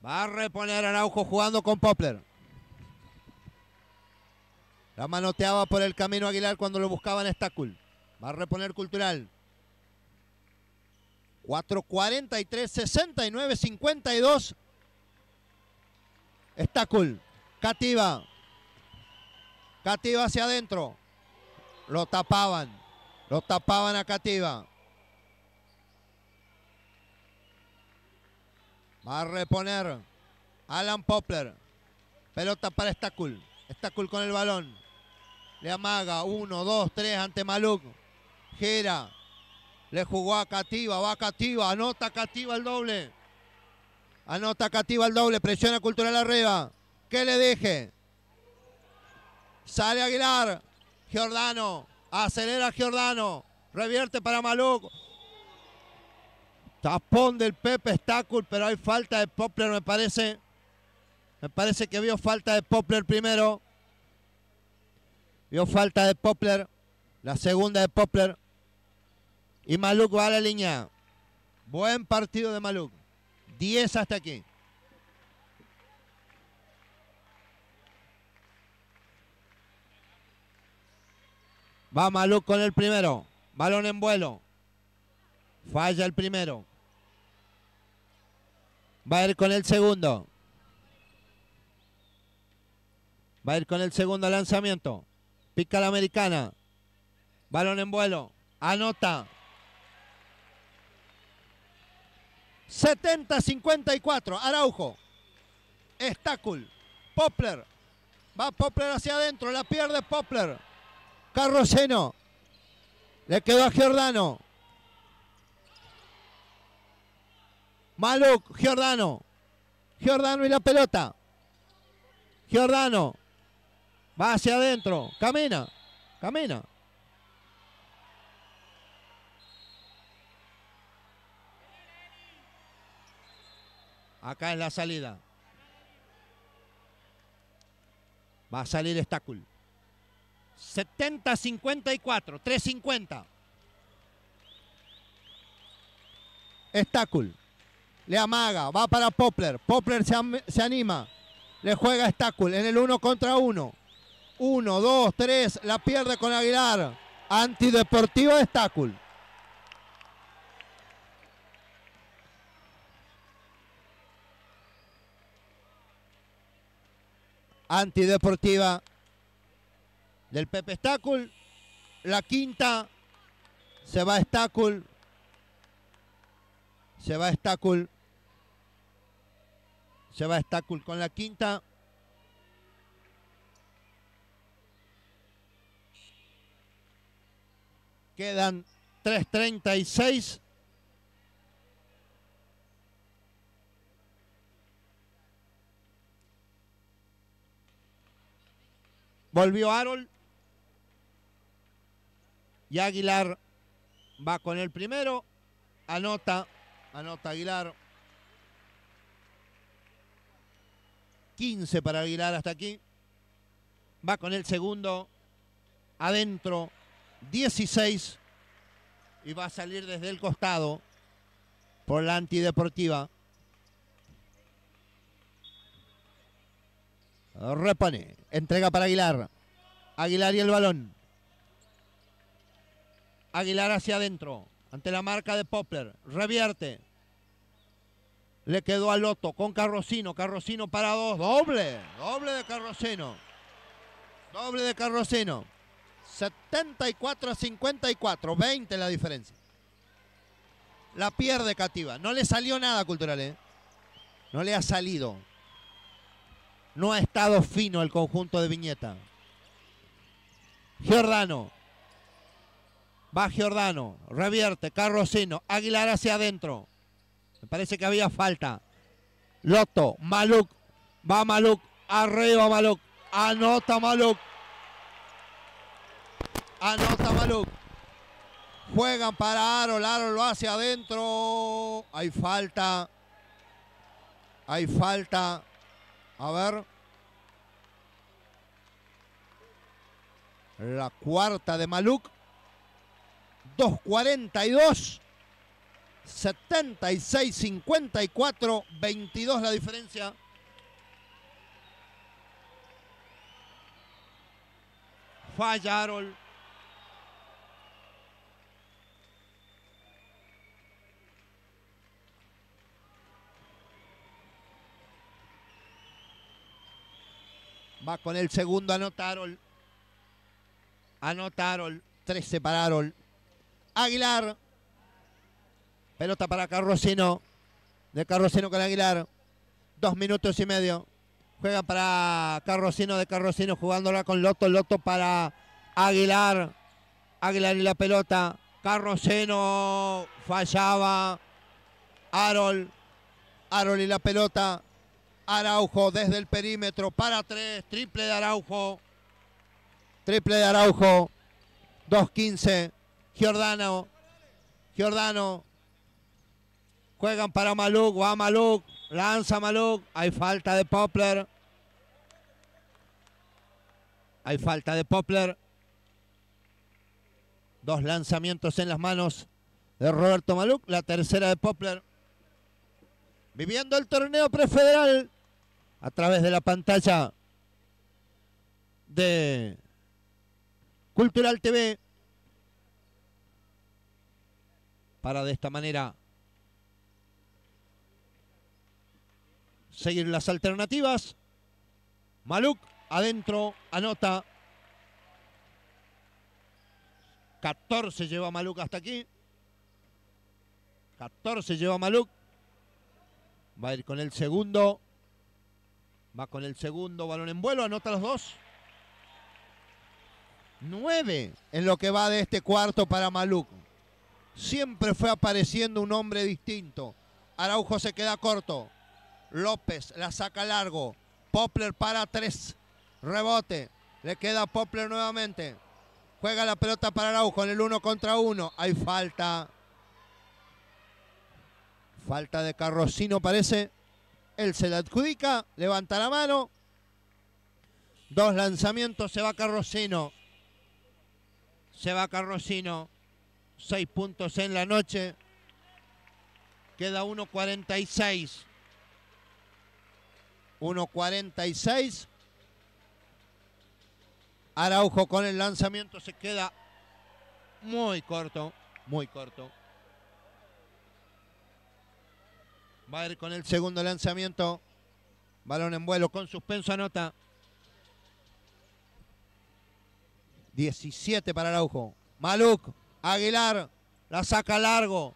Va a reponer Araujo jugando con Popler. La manoteaba por el camino Aguilar cuando lo buscaban Stacul. Va a reponer Cultural. 4.43, 69, 52. Stacul. Cativa. Cativa hacia adentro. Lo tapaban. Lo tapaban a Cativa. Va a reponer Alan Popler, Pelota para Stacul. Stacul con el balón. Le amaga. Uno, dos, tres ante Maluk. Gira. Le jugó a Cativa. Va a Cativa. Anota Cativa el doble. Anota Cativa el doble. Presiona Cultural arriba. Que le deje. Sale Aguilar. Giordano. Acelera Giordano. Revierte para Maluk. Tapón del Pepe cool, pero hay falta de Poplar, me parece. Me parece que vio falta de Poplar primero. Vio falta de Poplar. La segunda de Poplar. Y Maluk va a la línea. Buen partido de Maluk. 10 hasta aquí. Va Maluk con el primero. Balón en vuelo. Falla el primero. Va a ir con el segundo. Va a ir con el segundo lanzamiento. Pica la americana. Balón en vuelo. Anota. 70-54. Araujo. Estacul. Popler. Va Popler hacia adentro. La pierde Popler. Carroceno. Le quedó a Giordano. Maluk, Giordano. Giordano y la pelota. Giordano. Va hacia adentro. Camina. Camina. Acá es la salida. Va a salir Stacul. 70-54. 3, 50. Estacul. Le amaga, va para Poplar. Poplar se, anima. Le juega Estacul en el uno contra uno. Uno, dos, tres. La pierde con Aguilar. Antideportiva Stacul. Antideportiva del Pepe Estacul. La quinta. Se va Estacul. Se va Estacul. Se va Estácul con la quinta. Quedan 3.36. Volvió Harold. Y Aguilar va con el primero. Anota. Anota Aguilar. 15 para Aguilar hasta aquí. Va con el segundo. Adentro. 16. Y va a salir desde el costado. Por la antideportiva. Repone. Entrega para Aguilar. Aguilar y el balón. Aguilar hacia adentro. Ante la marca de Poplar. Revierte le quedó a Loto con Carrocino. Carrocino para dos. Doble. Doble de Carrocino. Doble de Carrocino. 74 a 54. 20 la diferencia. La pierde Cativa. No le salió nada Cultural. ¿eh? No le ha salido. No ha estado fino el conjunto de Viñeta. Giordano. Va Giordano. Revierte. Carrocino. Aguilar hacia adentro. Parece que había falta. Loto, Maluk. Va Maluk. Arriba Maluk. Anota Maluk. Anota Maluk. Juegan para Aro. Aro lo hace adentro. Hay falta. Hay falta. A ver. La cuarta de Maluk. 2.42. 76-54, 22 la diferencia. Falla Va con el segundo, anota Anotarol tres pararon. Aguilar, Pelota para Carrosino, De Carrosino con Aguilar. Dos minutos y medio. Juega para Carrosino, de Carrosino jugándola con Loto. Loto para Aguilar. Aguilar y la pelota. Carrosino, fallaba. Arol. Arol y la pelota. Araujo desde el perímetro para tres. Triple de Araujo. Triple de Araujo. 2-15. Giordano. Giordano Juegan para Maluk, va Maluk, lanza Maluk, hay falta de Poplar. Hay falta de Poplar. Dos lanzamientos en las manos de Roberto Maluk, la tercera de Poplar. Viviendo el torneo prefederal a través de la pantalla de Cultural TV. Para de esta manera Seguir las alternativas. Maluk adentro, anota. 14 lleva Maluk hasta aquí. 14 lleva Maluk. Va a ir con el segundo. Va con el segundo balón en vuelo, anota los dos. 9 en lo que va de este cuarto para Maluk. Siempre fue apareciendo un hombre distinto. Araujo se queda corto. López la saca largo. Popler para tres. Rebote. Le queda Popler nuevamente. Juega la pelota para Araujo en el uno contra uno. Hay falta. Falta de Carrocino parece. Él se la adjudica. Levanta la mano. Dos lanzamientos. Se va Carrosino, Se va Carrosino, Seis puntos en la noche. Queda 1.46. 1.46. Araujo con el lanzamiento se queda muy corto, muy corto. Va a ir con el segundo lanzamiento. Balón en vuelo con suspenso, anota. 17 para Araujo. Maluc, Aguilar, la saca largo.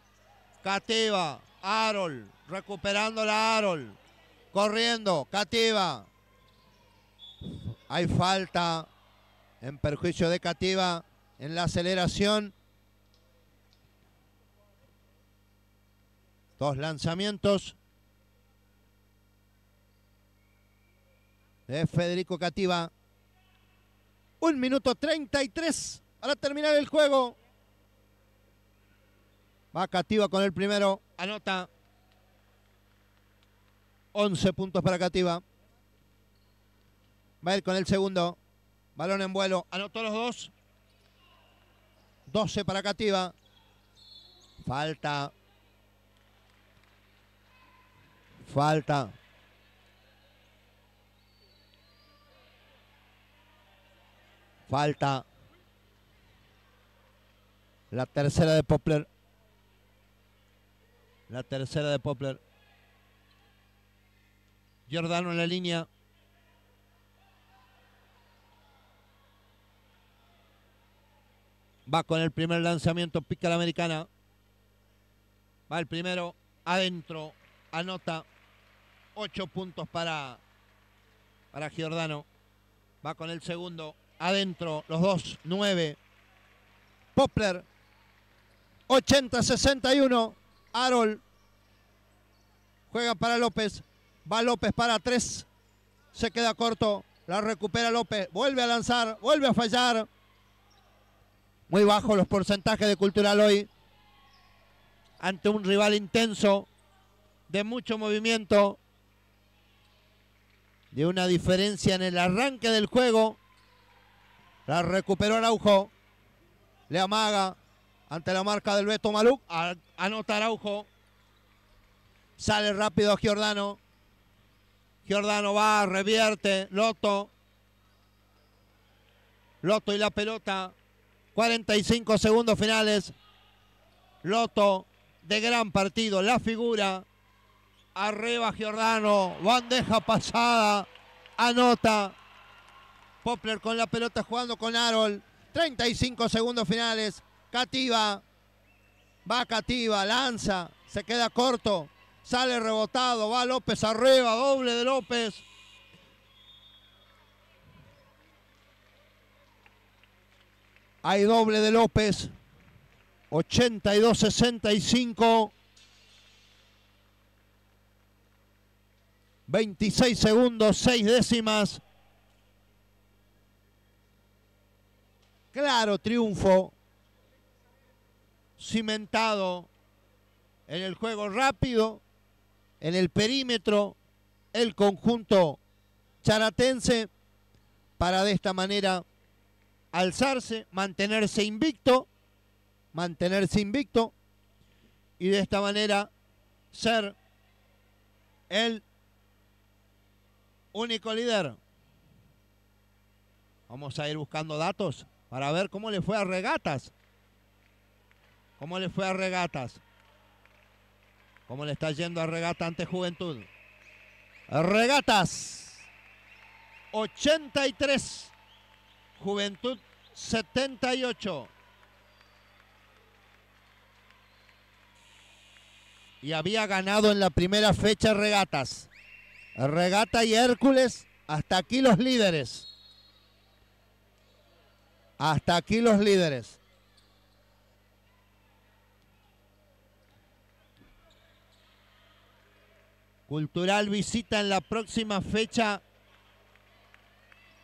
Cateva, Arol, la Arol corriendo, Cativa. Hay falta en perjuicio de Cativa en la aceleración. Dos lanzamientos de Federico Cativa. Un minuto 33 para terminar el juego. Va Cativa con el primero. Anota. 11 puntos para Cativa. Va a con el segundo. Balón en vuelo. Anotó los dos. 12 para Cativa. Falta. Falta. Falta. La tercera de Poplar. La tercera de Poplar. Giordano en la línea. Va con el primer lanzamiento, pica la americana. Va el primero, adentro, anota. Ocho puntos para, para Giordano. Va con el segundo, adentro, los dos, nueve. Popler, 80-61. Arol, juega para López. Va López para tres. Se queda corto. La recupera López. Vuelve a lanzar. Vuelve a fallar. Muy bajos los porcentajes de Cultural hoy. Ante un rival intenso. De mucho movimiento. De una diferencia en el arranque del juego. La recuperó Araujo. Le amaga ante la marca del Beto Maluc. Anota Araujo. Sale rápido Giordano. Giordano va, revierte, Loto. Loto y la pelota. 45 segundos finales. Loto de gran partido, la figura. Arriba Giordano, bandeja pasada, anota. Popler con la pelota jugando con Arol, 35 segundos finales. Cativa. Va Cativa, lanza. Se queda corto. Sale rebotado, va López arriba, doble de López. Hay doble de López. 82-65. 26 segundos, 6 décimas. Claro triunfo. Cimentado en el juego rápido, en el perímetro el conjunto charatense para de esta manera alzarse, mantenerse invicto, mantenerse invicto y de esta manera ser el único líder. Vamos a ir buscando datos para ver cómo le fue a Regatas. ¿Cómo le fue a Regatas? ¿Cómo le está yendo a regata ante Juventud? Regatas 83, Juventud 78. Y había ganado en la primera fecha regatas. Regata y Hércules, hasta aquí los líderes. Hasta aquí los líderes. Cultural visita en la próxima fecha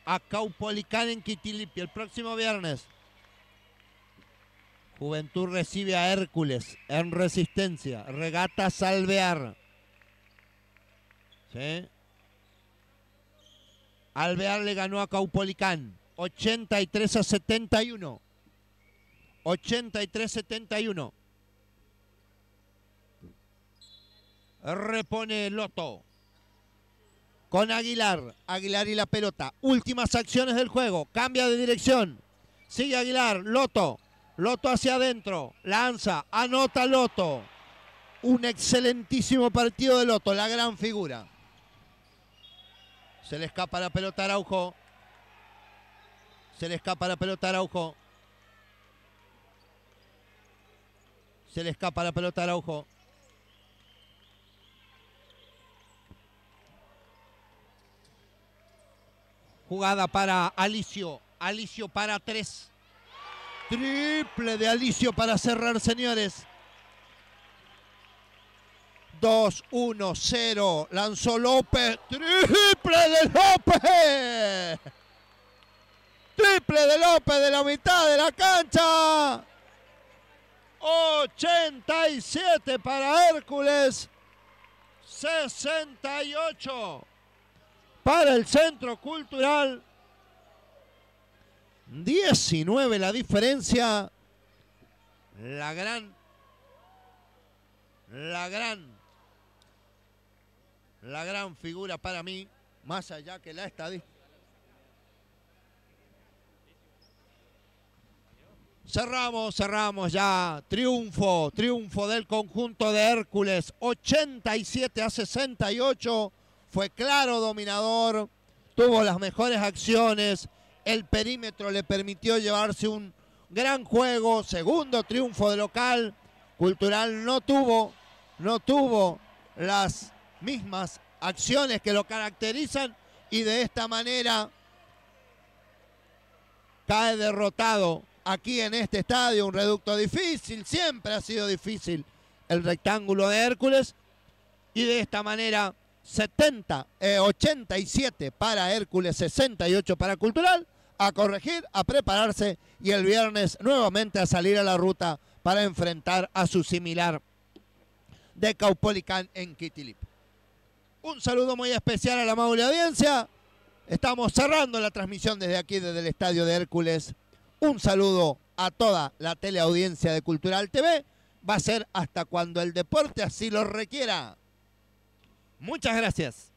a Caupolicán en Quitilipi, el próximo viernes. Juventud recibe a Hércules en resistencia. Regata Salvear. ¿Sí? Alvear le ganó a Caupolicán. 83 a 71. 83 a 71. repone Loto. Con Aguilar, Aguilar y la pelota. Últimas acciones del juego, cambia de dirección. Sigue Aguilar, Loto, Loto hacia adentro, lanza, anota Loto. Un excelentísimo partido de Loto, la gran figura. Se le escapa la pelota a Araujo. Se le escapa la pelota a Araujo. Se le escapa la pelota a Araujo. Jugada para Alicio. Alicio para tres. Triple de Alicio para cerrar, señores. 2-1-0. Lanzó López. Triple de López. Triple de López de la mitad de la cancha. 87 para Hércules. 68 para el Centro Cultural. 19 la diferencia. La gran. La gran. La gran figura para mí, más allá que la estadística. Cerramos, cerramos ya. Triunfo, triunfo del conjunto de Hércules. 87 a 68 fue claro dominador, tuvo las mejores acciones, el perímetro le permitió llevarse un gran juego, segundo triunfo de local, Cultural no tuvo, no tuvo las mismas acciones que lo caracterizan y de esta manera cae derrotado aquí en este estadio, un reducto difícil, siempre ha sido difícil el rectángulo de Hércules y de esta manera 70, 87 eh, para Hércules, 68 para Cultural, a corregir, a prepararse y el viernes nuevamente a salir a la ruta para enfrentar a su similar de Caupolicán en Kitilip. Un saludo muy especial a la amable audiencia. Estamos cerrando la transmisión desde aquí, desde el Estadio de Hércules. Un saludo a toda la teleaudiencia de Cultural TV. Va a ser hasta cuando el deporte así lo requiera. Muchas gracias.